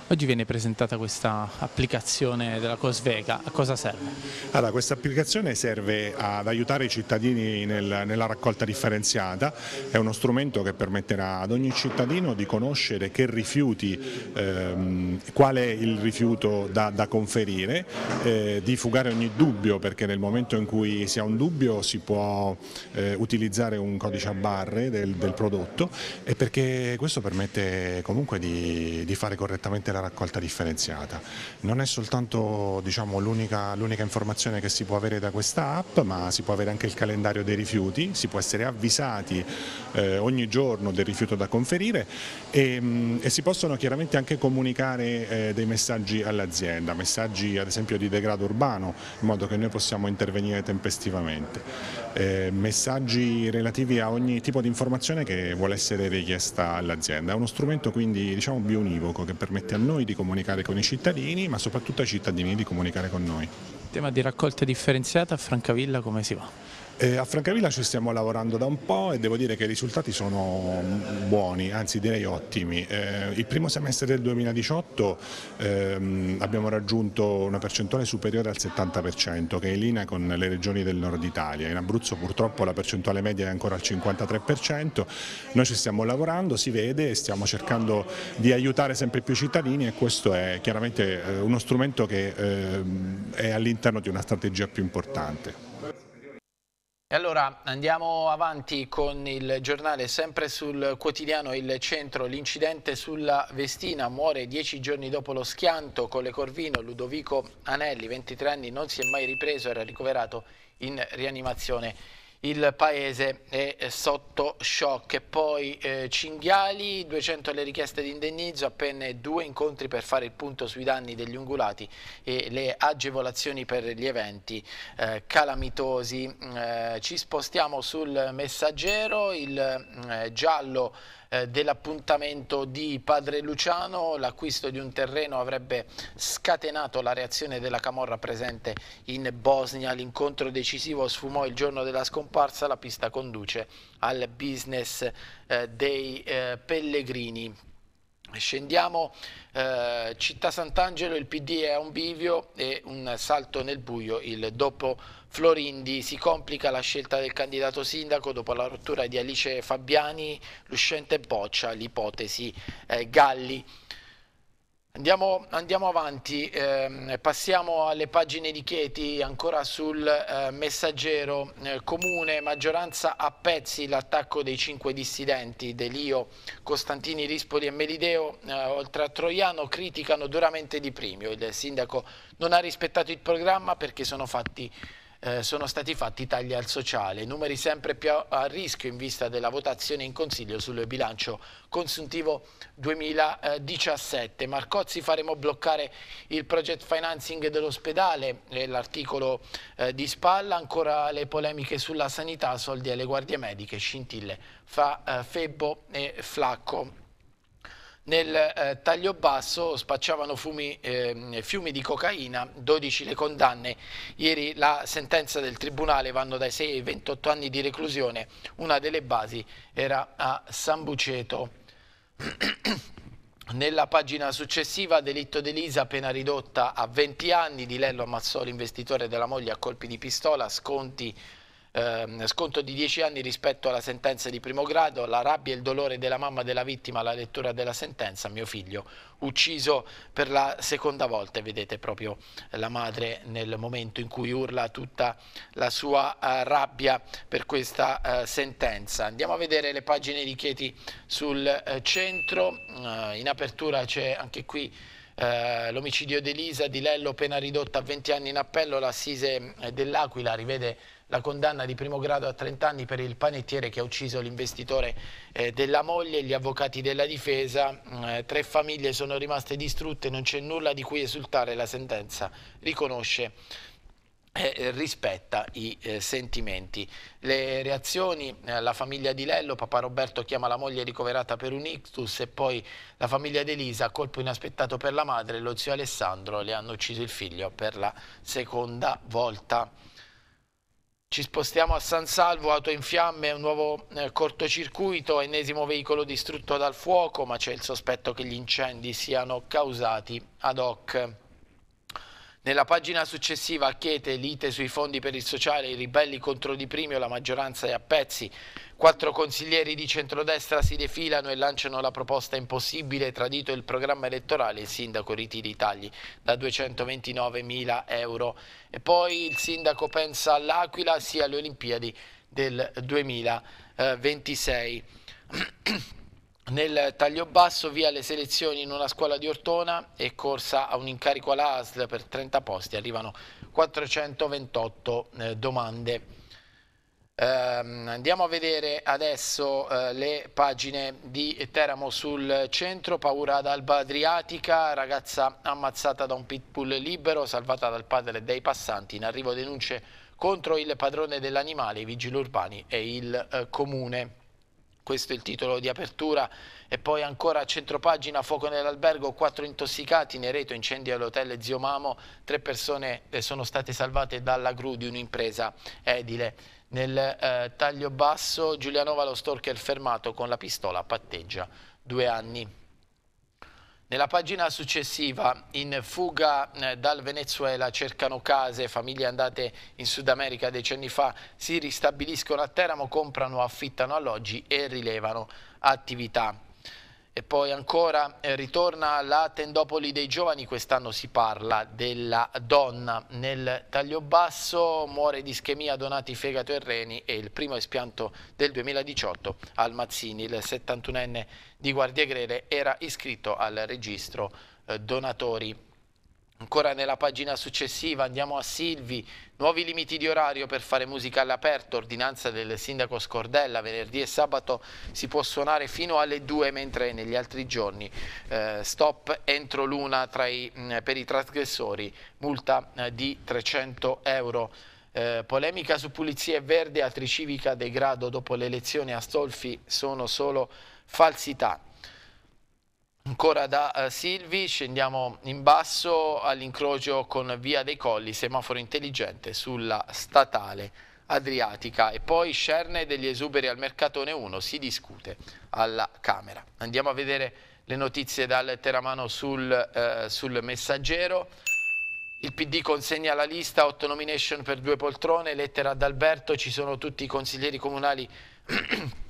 Oggi viene presentata questa applicazione della Cosvega, a cosa serve?
Allora, questa applicazione serve ad aiutare i cittadini nel, nella raccolta differenziata, è uno strumento che permetterà ad ogni cittadino di conoscere che rifiuti, ehm, qual è il rifiuto da, da conferire, eh, di fugare ogni dubbio perché nel momento in cui si ha un dubbio si può eh, utilizzare un codice a barre del, del, prodotto e perché questo permette comunque di, di fare correttamente la raccolta differenziata. Non è soltanto diciamo, l'unica informazione che si può avere da questa app, ma si può avere anche il calendario dei rifiuti, si può essere avvisati eh, ogni giorno del rifiuto da conferire e, mh, mm, e si possono chiaramente anche comunicare eh, dei messaggi all'azienda, messaggi ad esempio di degrado urbano, in modo che noi possiamo intervenire tempestivamente eh, messaggi relativi a ogni tipo di informazione che vuole essere richiesta all'azienda. È uno strumento quindi diciamo bionivoco che permette a noi di comunicare con i cittadini ma soprattutto ai cittadini
di comunicare con noi. Il tema di raccolta differenziata a Francavilla come si va? Eh, a Francavilla
ci stiamo lavorando da un po' e devo dire che i risultati sono buoni, anzi direi ottimi. Eh, il primo semestre del 2018 ehm, abbiamo raggiunto una percentuale superiore al 70% che è in linea con le regioni del nord Italia. In Abruzzo purtroppo la percentuale media è ancora al 53%, noi ci stiamo lavorando, si vede, stiamo cercando di aiutare sempre più i cittadini e questo è chiaramente eh, uno strumento che ehm, è all'interno di una strategia più importante.
E allora andiamo avanti con il giornale, sempre sul quotidiano Il Centro, l'incidente sulla Vestina, muore dieci giorni dopo lo schianto con le Corvino, Ludovico Anelli, 23 anni, non si è mai ripreso, era ricoverato in rianimazione il paese è sotto shock. E poi eh, Cinghiali, 200 le richieste di indennizzo, appena due incontri per fare il punto sui danni degli ungulati e le agevolazioni per gli eventi eh, calamitosi. Mm, eh, ci spostiamo sul messaggero, il mm, eh, giallo eh, dell'appuntamento di Padre Luciano, l'acquisto di un terreno avrebbe scatenato la reazione della Camorra presente in Bosnia, l'incontro decisivo sfumò il giorno della scomparsa, la pista conduce al business eh, dei eh, pellegrini. Scendiamo eh, Città Sant'Angelo, il PD è a un bivio e un salto nel buio, il dopo Florindi si complica la scelta del candidato sindaco dopo la rottura di Alice Fabiani, l'uscente boccia l'ipotesi eh, Galli. Andiamo, andiamo, avanti, eh, passiamo alle pagine di Chieti, ancora sul eh, messaggero eh, comune, maggioranza a pezzi l'attacco dei cinque dissidenti, Delio, Costantini, Rispoli e Melideo, eh, oltre a Troiano, criticano duramente Di Primio, il sindaco non ha rispettato il programma perché sono fatti eh, sono stati fatti tagli al sociale, numeri sempre più a rischio in vista della votazione in Consiglio sul bilancio consuntivo 2017. Marcozzi faremo bloccare il project financing dell'ospedale, l'articolo eh, di spalla, ancora le polemiche sulla sanità, soldi alle guardie mediche, scintille fra eh, Febbo e Flacco nel eh, taglio basso spacciavano fumi, eh, fiumi di cocaina, 12 le condanne, ieri la sentenza del Tribunale vanno dai 6 ai 28 anni di reclusione, una delle basi era a San Buceto. Nella pagina successiva, delitto d'Elisa, appena ridotta a 20 anni, di Lello ammazzò l'investitore della moglie a colpi di pistola, sconti ehm, sconto di 10 anni rispetto alla sentenza di primo grado, la rabbia e il dolore della mamma della vittima alla lettura della sentenza, mio figlio ucciso per la seconda volta, vedete proprio la madre nel momento in cui urla tutta la sua eh, rabbia per questa eh, sentenza. Andiamo a vedere le pagine di Chieti sul eh, centro, eh, in apertura c'è anche qui eh, l'omicidio di Elisa, di Lello, appena ridotta a 20 anni in appello, l'assise eh, dell'Aquila rivede la condanna di primo grado a 30 anni per il panettiere che ha ucciso l'investitore eh, della moglie, gli avvocati della difesa, mm, eh, tre famiglie sono rimaste distrutte, non c'è nulla di cui esultare, la sentenza riconosce e eh, eh, rispetta i eh, sentimenti. Le reazioni, eh, la famiglia di Lello, papà Roberto chiama la moglie ricoverata per un ictus e poi la famiglia di Elisa, colpo inaspettato per la madre, lo zio Alessandro le hanno ucciso il figlio per la seconda volta. Ci spostiamo a San Salvo, auto in fiamme, un nuovo eh, cortocircuito, ennesimo veicolo distrutto dal fuoco, ma c'è il sospetto che gli incendi siano causati ad hoc. Nella pagina successiva a Chiete, lite sui fondi per il sociale, i ribelli contro Di Primio, la maggioranza è a pezzi. Quattro consiglieri di centrodestra si defilano e lanciano la proposta impossibile, tradito il programma elettorale, il sindaco ritira i tagli da 229 mila euro. E poi il sindaco pensa all'Aquila sia alle Olimpiadi del 2026. nel taglio basso via le selezioni in una scuola di Ortona e corsa a un incarico alla ASL per 30 posti, arrivano 428 eh, domande. Um, andiamo a vedere adesso uh, le pagine di Teramo sul centro, paura ad Alba Adriatica, ragazza ammazzata da un pitbull libero, salvata dal padre dei passanti, in arrivo denunce contro il padrone dell'animale, i vigili urbani e il uh, comune questo è il titolo di apertura e poi ancora a centropagina fuoco nell'albergo, quattro intossicati, Nereto incendio all'hotel Zio Mamo, tre persone eh, sono state salvate dalla gru di un'impresa edile. Nel eh, taglio basso Giulianova lo stalker fermato con la pistola patteggia due anni. Nella pagina successiva, in fuga eh, dal Venezuela, cercano case, famiglie andate in Sud America decenni fa, si ristabiliscono a Teramo, comprano, affittano alloggi e rilevano attività. E poi ancora eh, ritorna la tendopoli dei giovani, quest'anno si parla della donna. Nel taglio basso muore di ischemia Donati Fegato e Reni e il primo espianto del 2018 al Mazzini. Il 71enne di Guardia Grele era iscritto al registro eh, donatori Ancora nella pagina successiva andiamo a Silvi, nuovi limiti di orario per fare musica all'aperto, ordinanza del sindaco Scordella, venerdì e sabato si può suonare fino alle 2 mentre negli altri giorni eh, stop entro l'una mm, per i trasgressori, multa eh, di 300 euro. Eh, polemica su pulizie verde, altricivica degrado dopo le elezioni a Stolfi sono solo falsità. Ancora da uh, Silvi, scendiamo in basso all'incrocio con Via dei Colli, semaforo intelligente sulla statale Adriatica e poi scerne degli esuberi al Mercatone 1, si discute alla Camera. Andiamo a vedere le notizie dal Teramano sul, uh, sul messaggero. Il PD consegna la lista, 8 nomination per due poltrone, lettera ad Alberto, ci sono tutti i consiglieri comunali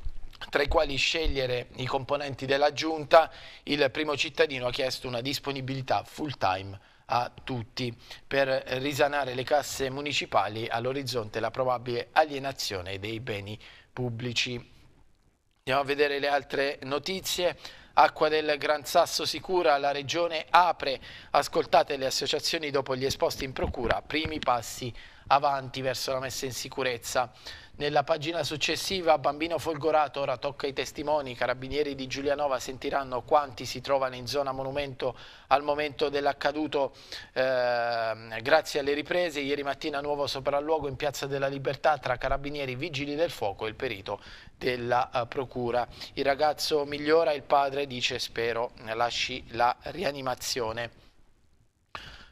tra i quali scegliere i componenti della giunta, il primo cittadino ha chiesto una disponibilità full time a tutti per risanare le casse municipali all'orizzonte la probabile alienazione dei beni pubblici. Andiamo a vedere le altre notizie. Acqua del Gran Sasso sicura, la regione apre, ascoltate le associazioni dopo gli esposti in procura, primi passi avanti verso la messa in sicurezza. Nella pagina successiva, bambino folgorato, ora tocca ai testimoni, i carabinieri di Giulianova sentiranno quanti si trovano in zona monumento al momento dell'accaduto eh, grazie alle riprese. Ieri mattina nuovo sopralluogo in Piazza della Libertà tra carabinieri, vigili del fuoco e il perito della eh, procura. Il ragazzo migliora, il padre dice spero lasci la rianimazione.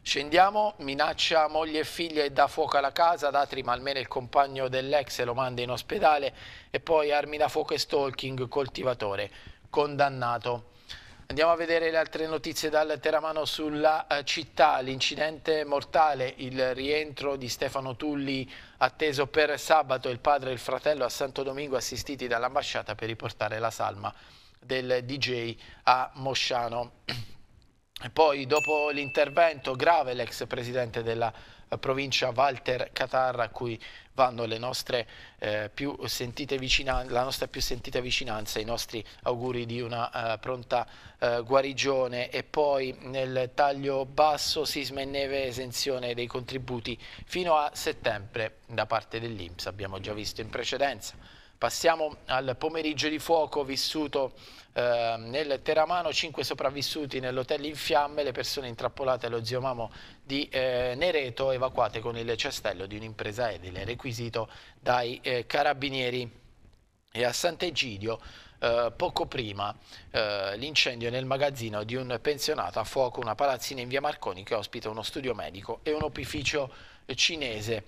Scendiamo, minaccia moglie e figlia e dà fuoco alla casa, Datri ma almeno il compagno dell'ex lo manda in ospedale e poi armi da fuoco e stalking, coltivatore, condannato. Andiamo a vedere le altre notizie dal Teramano sulla eh, città, l'incidente mortale, il rientro di Stefano Tulli atteso per sabato, il padre e il fratello a Santo Domingo assistiti dall'ambasciata per riportare la salma del DJ a Mosciano. E poi dopo l'intervento grave l'ex presidente della eh, provincia Walter Catarra a cui vanno nostre, eh, la nostra più sentita vicinanza, i nostri auguri di una eh, pronta eh, guarigione e poi nel taglio basso sisma e neve esenzione dei contributi fino a settembre da parte dell'Inps, abbiamo già visto in precedenza. Passiamo al pomeriggio di fuoco vissuto eh, nel Teramano, cinque sopravvissuti nell'hotel in fiamme, le persone intrappolate allo zio Mamo di eh, Nereto evacuate con il cestello di un'impresa edile requisito dai eh, carabinieri. E a Sant'Egidio Uh, poco prima uh, l'incendio nel magazzino di un pensionato a fuoco, una palazzina in via Marconi che ospita uno studio medico e un opificio cinese.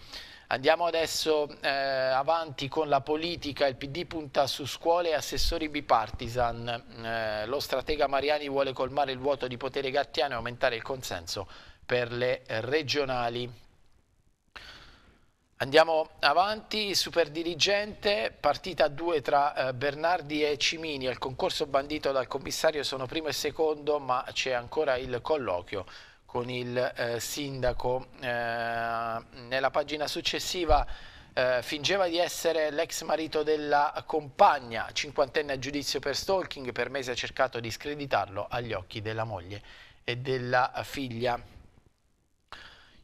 Andiamo adesso eh, avanti con la politica, il PD punta su scuole e assessori bipartisan, eh, lo stratega Mariani vuole colmare il vuoto di potere gattiano e aumentare il consenso per le regionali. Andiamo avanti, superdirigente, partita 2 tra eh, Bernardi e Cimini, al concorso bandito dal commissario sono primo e secondo ma c'è ancora il colloquio con il eh, sindaco. Eh, nella pagina successiva eh, fingeva di essere l'ex marito della compagna, cinquantenne a giudizio per stalking, per mesi ha cercato di screditarlo agli occhi della moglie e della figlia.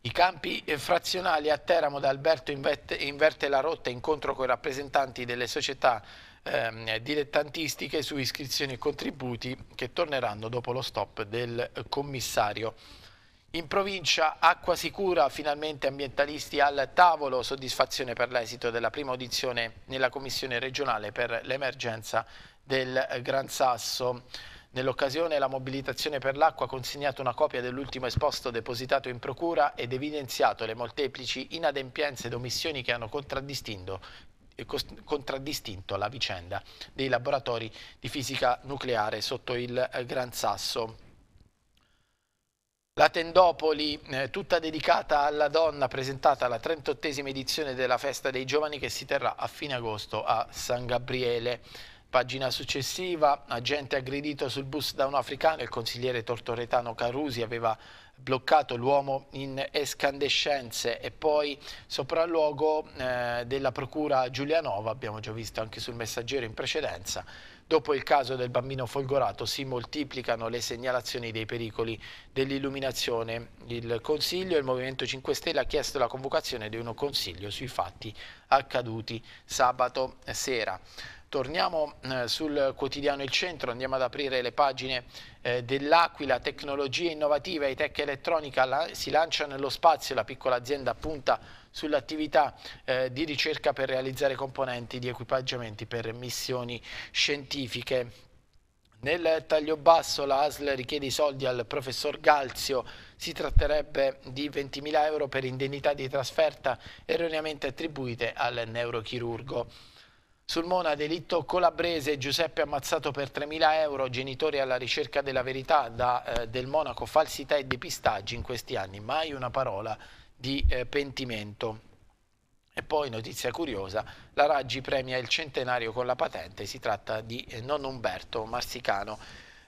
I campi eh, frazionali a Teramo da Alberto inverte, inverte la rotta, incontro con i rappresentanti delle società eh, dilettantistiche su iscrizioni e contributi che torneranno dopo lo stop del commissario. In provincia Acqua Sicura, finalmente ambientalisti al tavolo, soddisfazione per l'esito della prima audizione nella Commissione regionale per l'emergenza del Gran Sasso. Nell'occasione la mobilitazione per l'acqua ha consegnato una copia dell'ultimo esposto depositato in procura ed evidenziato le molteplici inadempienze ed omissioni che hanno contraddistinto, eh, contraddistinto la vicenda dei laboratori di fisica nucleare sotto il eh, Gran Sasso. La Tendopoli, eh, tutta dedicata alla donna, presentata alla 38esima edizione della Festa dei Giovani che si terrà a fine agosto a San Gabriele. Pagina successiva, agente aggredito sul bus da un africano, il consigliere tortoretano Carusi aveva bloccato l'uomo in escandescenze e poi sopralluogo eh, della procura Giulianova, abbiamo già visto anche sul messaggero in precedenza, Dopo il caso del bambino folgorato si moltiplicano le segnalazioni dei pericoli dell'illuminazione. Il Consiglio e il Movimento 5 Stelle ha chiesto la convocazione di uno consiglio sui fatti accaduti sabato sera. Torniamo eh, sul quotidiano Il Centro, andiamo ad aprire le pagine eh, dell'Aquila, tecnologie innovative e tech elettronica si lancia nello spazio, la piccola azienda punta a sull'attività eh, di ricerca per realizzare componenti di equipaggiamenti per missioni scientifiche. Nel taglio basso la ASL richiede i soldi al professor Galzio, si tratterebbe di 20.000 euro per indennità di trasferta erroneamente attribuite al neurochirurgo. Sul Mona, delitto colabrese, Giuseppe ammazzato per 3.000 euro, genitori alla ricerca della verità da, eh, del monaco, falsità e depistaggi in questi anni, mai una parola di eh, pentimento. E poi, notizia curiosa, la Raggi premia il centenario con la patente, si tratta di eh, non Umberto Marsicano.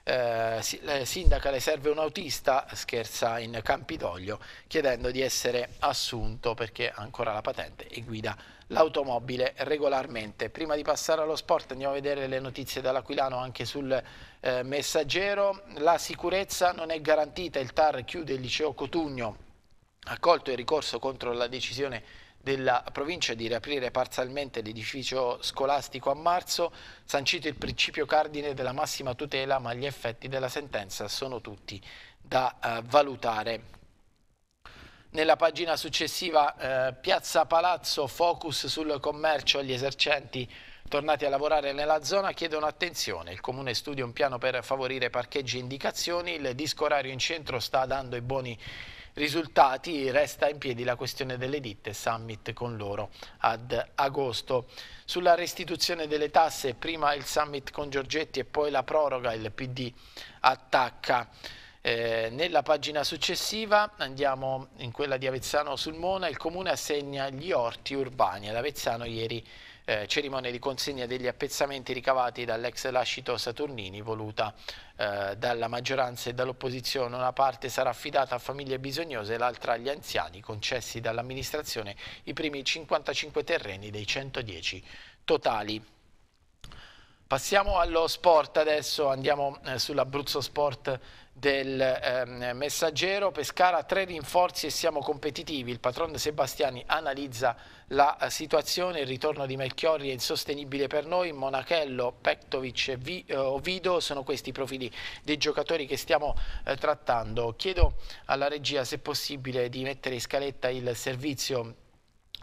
Eh, eh sindaca le serve un autista, scherza in Campidoglio, chiedendo di essere assunto perché ha ancora la patente e guida l'automobile regolarmente. Prima di passare allo sport andiamo a vedere le notizie dall'Aquilano anche sul eh, messaggero. La sicurezza non è garantita, il TAR chiude il liceo Cotugno accolto il ricorso contro la decisione della provincia di riaprire parzialmente l'edificio scolastico a marzo, sancito il principio cardine della massima tutela, ma gli effetti della sentenza sono tutti da eh, valutare. Nella pagina successiva eh, Piazza Palazzo, focus sul commercio, gli esercenti tornati a lavorare nella zona chiedono attenzione. Il Comune studia un piano per favorire parcheggi e indicazioni, il disco orario in centro sta dando i buoni risultati resta in piedi la questione delle ditte summit con loro ad agosto. Sulla restituzione delle tasse, prima il summit con Giorgetti e poi la proroga, il PD attacca. Eh, nella pagina successiva andiamo in quella di Avezzano sul Mona, il comune assegna gli orti urbani. Ad Avezzano ieri eh, cerimonia di consegna degli appezzamenti ricavati dall'ex lascito Saturnini voluta eh, dalla maggioranza e dall'opposizione. Una parte sarà affidata a famiglie bisognose e l'altra agli anziani, concessi dall'amministrazione i primi 55 terreni dei 110 totali. Passiamo allo sport adesso, andiamo eh, sull'Abruzzo Sport del eh, messaggero Pescara tre rinforzi e siamo competitivi il patron Sebastiani analizza la eh, situazione il ritorno di Melchiorri è insostenibile per noi Monachello, Pektovic e eh, Ovido sono questi i profili dei giocatori che stiamo eh, trattando chiedo alla regia se è possibile di mettere in scaletta il servizio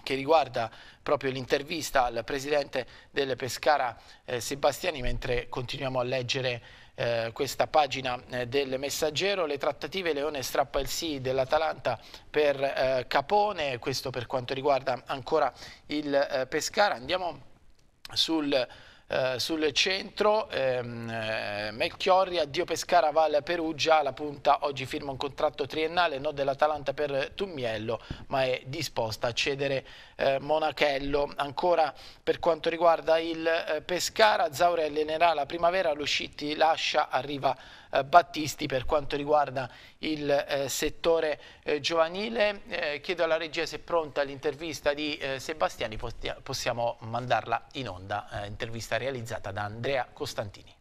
che riguarda proprio l'intervista al presidente del Pescara eh, Sebastiani mentre continuiamo a leggere eh, questa pagina eh, del messaggero le trattative Leone strappa il sì dell'Atalanta per eh, Capone questo per quanto riguarda ancora il eh, Pescara andiamo sul eh, sul centro, ehm, eh, Melchiorri, addio Pescara, Val Perugia, la punta oggi firma un contratto triennale, no dell'Atalanta per Tummiello, ma è disposta a cedere eh, Monachello. Ancora per quanto riguarda il eh, Pescara, Zaure allenerà la primavera, Luscitti lascia, arriva eh, Battisti per quanto riguarda il eh, settore eh, giovanile. chiedo alla regia se è pronta l'intervista di Sebastiani, possiamo mandarla in onda, intervista realizzata da Andrea Costantini.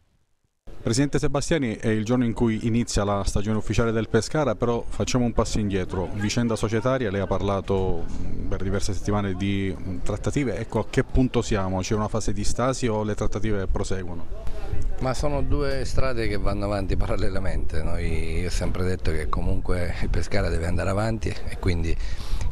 Presidente Sebastiani, è il giorno in cui inizia la stagione ufficiale del Pescara, però facciamo un passo indietro. Vicenda societaria, lei ha parlato per diverse settimane di trattative, ecco a che punto siamo? C'è una fase
di stasi o le trattative proseguono? Ma sono due strade che vanno avanti parallelamente, Noi, io ho sempre detto che comunque il Pescara deve andare avanti e quindi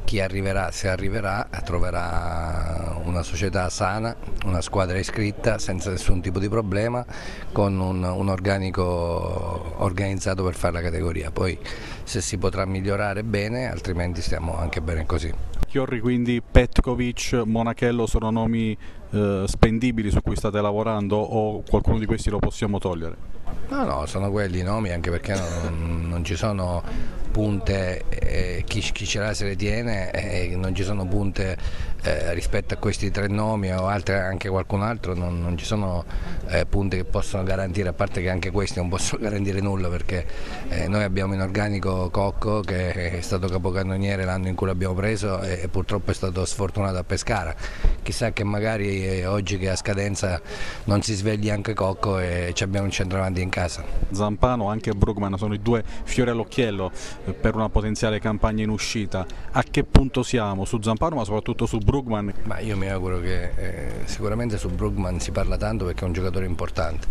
chi arriverà, se arriverà, troverà una società sana, una squadra iscritta senza nessun tipo di problema, con un, un, organico organizzato per fare la categoria. Poi se si potrà migliorare bene, altrimenti stiamo anche bene così.
Chiorri quindi Petkovic, Monachello sono nomi eh, spendibili su cui state lavorando o qualcuno di questi lo possiamo togliere?
No, no, sono quelli i nomi anche perché non, non ci sono punte, eh, chi, chi, ce l'ha se le tiene, eh, non ci sono punte eh, rispetto a questi tre nomi o altri, anche qualcun altro non, non ci sono eh, punti che possono garantire, a parte che anche questi non possono garantire nulla perché eh, noi abbiamo in organico Cocco che è stato capocannoniere l'anno in cui l'abbiamo preso e, e, purtroppo è stato sfortunato a Pescara, chissà che magari eh, oggi che a scadenza non si svegli anche Cocco e ci abbiamo un centravanti in casa. Zampano
anche Brugman sono i due fiori all'occhiello eh, per una potenziale campagna in uscita, a che
punto siamo su Zampano ma soprattutto su Brugman? Brugman? Ma io mi auguro che eh, sicuramente su Brugman si parla tanto perché è un giocatore importante.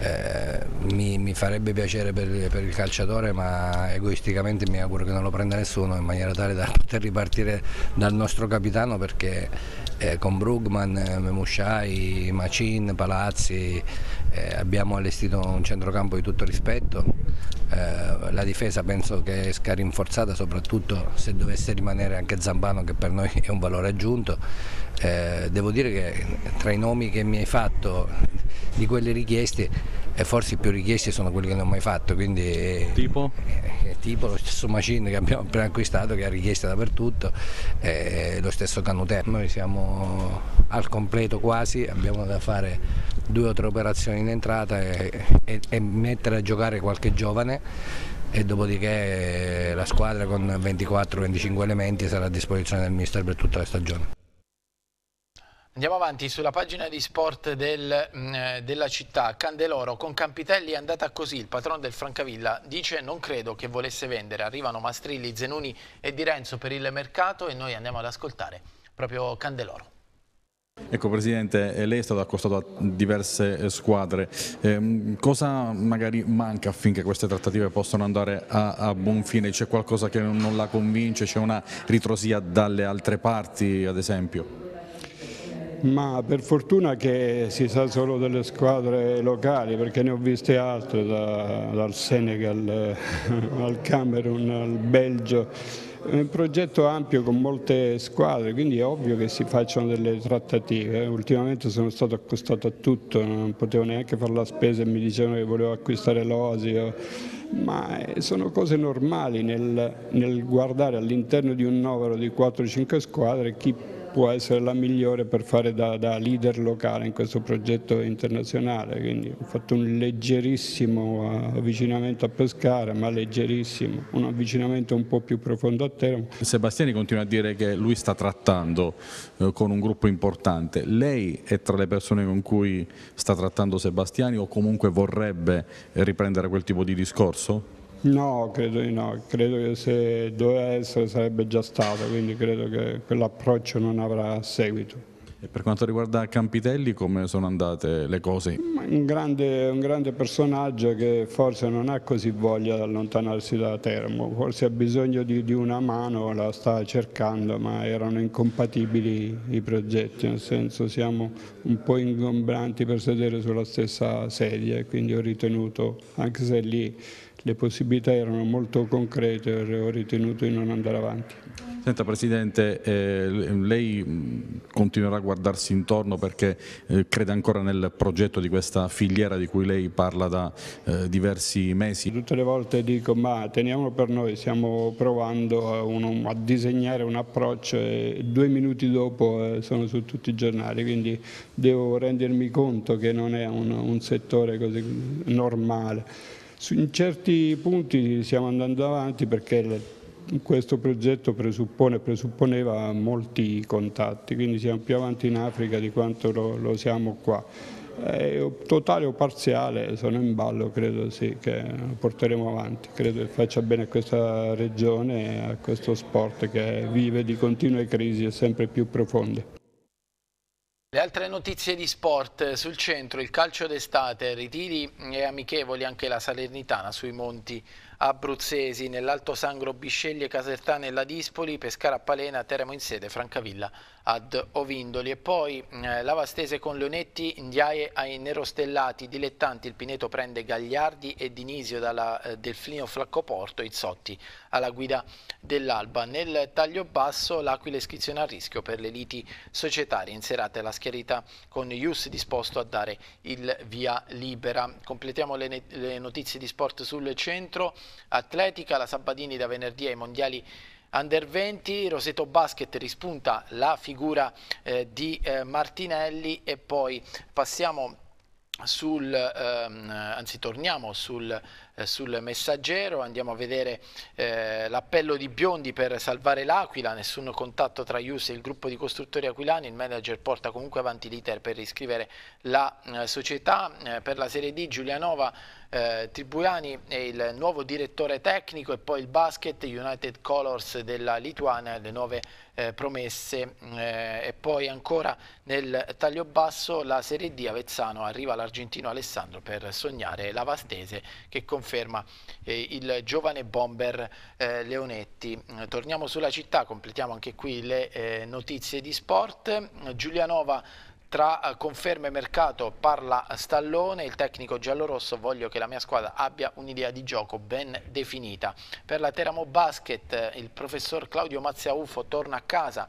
Eh, mi, mi, farebbe piacere per, per, il calciatore ma egoisticamente mi auguro che non lo prenda nessuno in maniera tale da poter ripartire dal nostro capitano perché eh, con Brugman, eh, Memusciai, Macin, Palazzi, eh, abbiamo allestito un centrocampo di tutto rispetto, eh, la difesa penso che esca rinforzata soprattutto se dovesse rimanere anche Zambano che per noi è un valore aggiunto eh, devo dire che tra i nomi che mi hai fatto di quelle richieste eh, forse i più richiesti sono quelli che non ho mai fatto quindi eh, tipo? Eh, tipo lo stesso Macin che abbiamo appena acquistato che ha richieste dappertutto eh, lo stesso Canutè noi siamo al completo quasi abbiamo da fare due o tre operazioni in entrata e, e, e mettere a giocare qualche giovane e dopodiché eh, la squadra con 24-25 elementi sarà a disposizione del mister per tutta la stagione.
Andiamo avanti sulla pagina di sport del, mh, mm, eh, della città. Candeloro con Campitelli è andata così. Il patrono del Francavilla dice non credo che volesse vendere. Arrivano Mastrilli, Zenuni e Di Renzo per il mercato e noi andiamo ad ascoltare proprio Candeloro.
Ecco Presidente, eh, lei è stato accostato a diverse eh, squadre, eh, cosa magari manca affinché queste trattative possano andare a, a buon fine? C'è qualcosa che non la convince, c'è una ritrosia dalle altre parti ad esempio?
ma per fortuna che si sa solo delle squadre locali perché ne ho viste altre da, dal Senegal eh, al Camerun al Belgio è un progetto ampio con molte squadre, quindi è ovvio che si facciano delle trattative. Ultimamente sono stato accostato a tutto, non potevo neanche fare la spesa e mi dicevano che volevo acquistare l'osio, ma eh, sono cose normali nel, nel guardare all'interno di un novero di 4-5 squadre chi può essere la migliore per fare da, da leader locale in questo progetto internazionale, quindi ho fatto un leggerissimo eh, avvicinamento a Pescara, ma leggerissimo, un avvicinamento un po' più profondo a Teramo.
Sebastiani continua a dire che lui sta trattando eh, con un gruppo importante, lei è tra le persone con cui sta trattando Sebastiani o comunque vorrebbe riprendere quel tipo di discorso?
No, credo di no, credo che se doveva essere sarebbe già stato, quindi credo che quell'approccio non avrà seguito.
E per quanto riguarda Campitelli, come sono andate le cose?
Un grande, un grande personaggio che forse non ha così voglia di allontanarsi da Termo, forse ha bisogno di, di una mano, la sta cercando, ma erano incompatibili i progetti, nel senso siamo un po' ingombranti per sedere sulla stessa sedia, quindi ho ritenuto, anche se lì le possibilità erano molto concrete ho ritenuto di non andare avanti. Senta
Presidente, eh, lei continuerà a guardare? guardarsi intorno perché eh, crede ancora nel progetto di questa filiera di cui lei parla da eh, diversi mesi?
Tutte le volte dico ma teniamolo per noi, stiamo provando a, uno, a disegnare un approccio e due minuti dopo eh, sono su tutti i giornali, quindi devo rendermi conto che non è un, un settore così normale. in certi punti stiamo andando avanti perché le, questo progetto presuppone, presupponeva molti contatti, quindi siamo più avanti in Africa di quanto lo, lo siamo qua. Eh, totale o parziale sono in ballo, credo sì, che lo porteremo avanti, credo che faccia bene a questa regione e a questo sport che vive di continue crisi e sempre più profonde.
Le altre notizie di sport eh, sul centro, il calcio d'estate, ritiri e eh, amichevoli anche la Salernitana sui monti abruzzesi nell'Alto Sangro, Bisceglie, Casertana e Ladispoli, Pescara Palena, Teramo in sede, Francavilla ad Ovindoli e poi eh, stese con Leonetti, Indiae ai Nerostellati, Dilettanti, il Pineto prende Gagliardi e Dinisio dalla eh, Delfino Flaccoporto, Izzotti alla guida dell'Alba. Nel taglio basso l'Aquila iscrizione a rischio per le liti societarie, in serata la schierita con Ius disposto a dare il via libera. Completiamo le, le notizie di sport sul centro, Atletica, la Sabbadini da venerdì ai mondiali Under 20, Roseto Basket rispunta la figura eh, di eh, Martinelli e poi passiamo sul, ehm, anzi torniamo sul eh, sul messaggero, andiamo a vedere eh, l'appello di Biondi per salvare l'Aquila, nessun contatto tra Ius e il gruppo di costruttori aquilani, il manager porta comunque avanti l'iter per riscrivere la eh, società, eh, per la Serie D Giulianova eh, Tribuani è il nuovo direttore tecnico e poi il basket United Colors della Lituania, le nuove eh, promesse e poi ancora nel taglio basso la Serie D Avezzano arriva l'argentino Alessandro per sognare la Vastese che conferma conferma eh, il giovane bomber eh, Leonetti. Mm, torniamo sulla città, completiamo anche qui le eh, notizie di sport. Giulianova tra eh, conferme e mercato parla Stallone, il tecnico giallorosso, voglio che la mia squadra abbia un'idea di gioco ben definita. Per la Teramo Basket eh, il professor Claudio Mazzaufo torna a casa,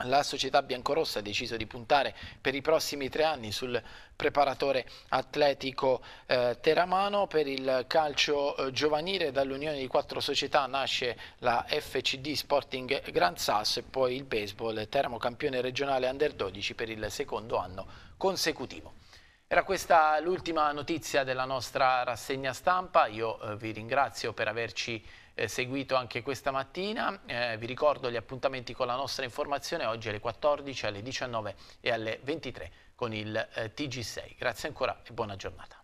la società biancorossa ha deciso di puntare per i prossimi tre anni sul preparatore atletico eh, Teramano. Per il calcio eh, giovanile dall'unione di quattro società nasce la FCD Sporting Gran Sasso e poi il baseball Teramo campione regionale under 12 per il secondo anno consecutivo. Era questa l'ultima notizia della nostra rassegna stampa. Io eh, vi ringrazio per averci eh, seguito anche questa mattina. Eh, vi ricordo gli appuntamenti con la nostra informazione oggi alle 14, alle 19 e alle 23 con il eh, TG6. Grazie ancora e buona giornata.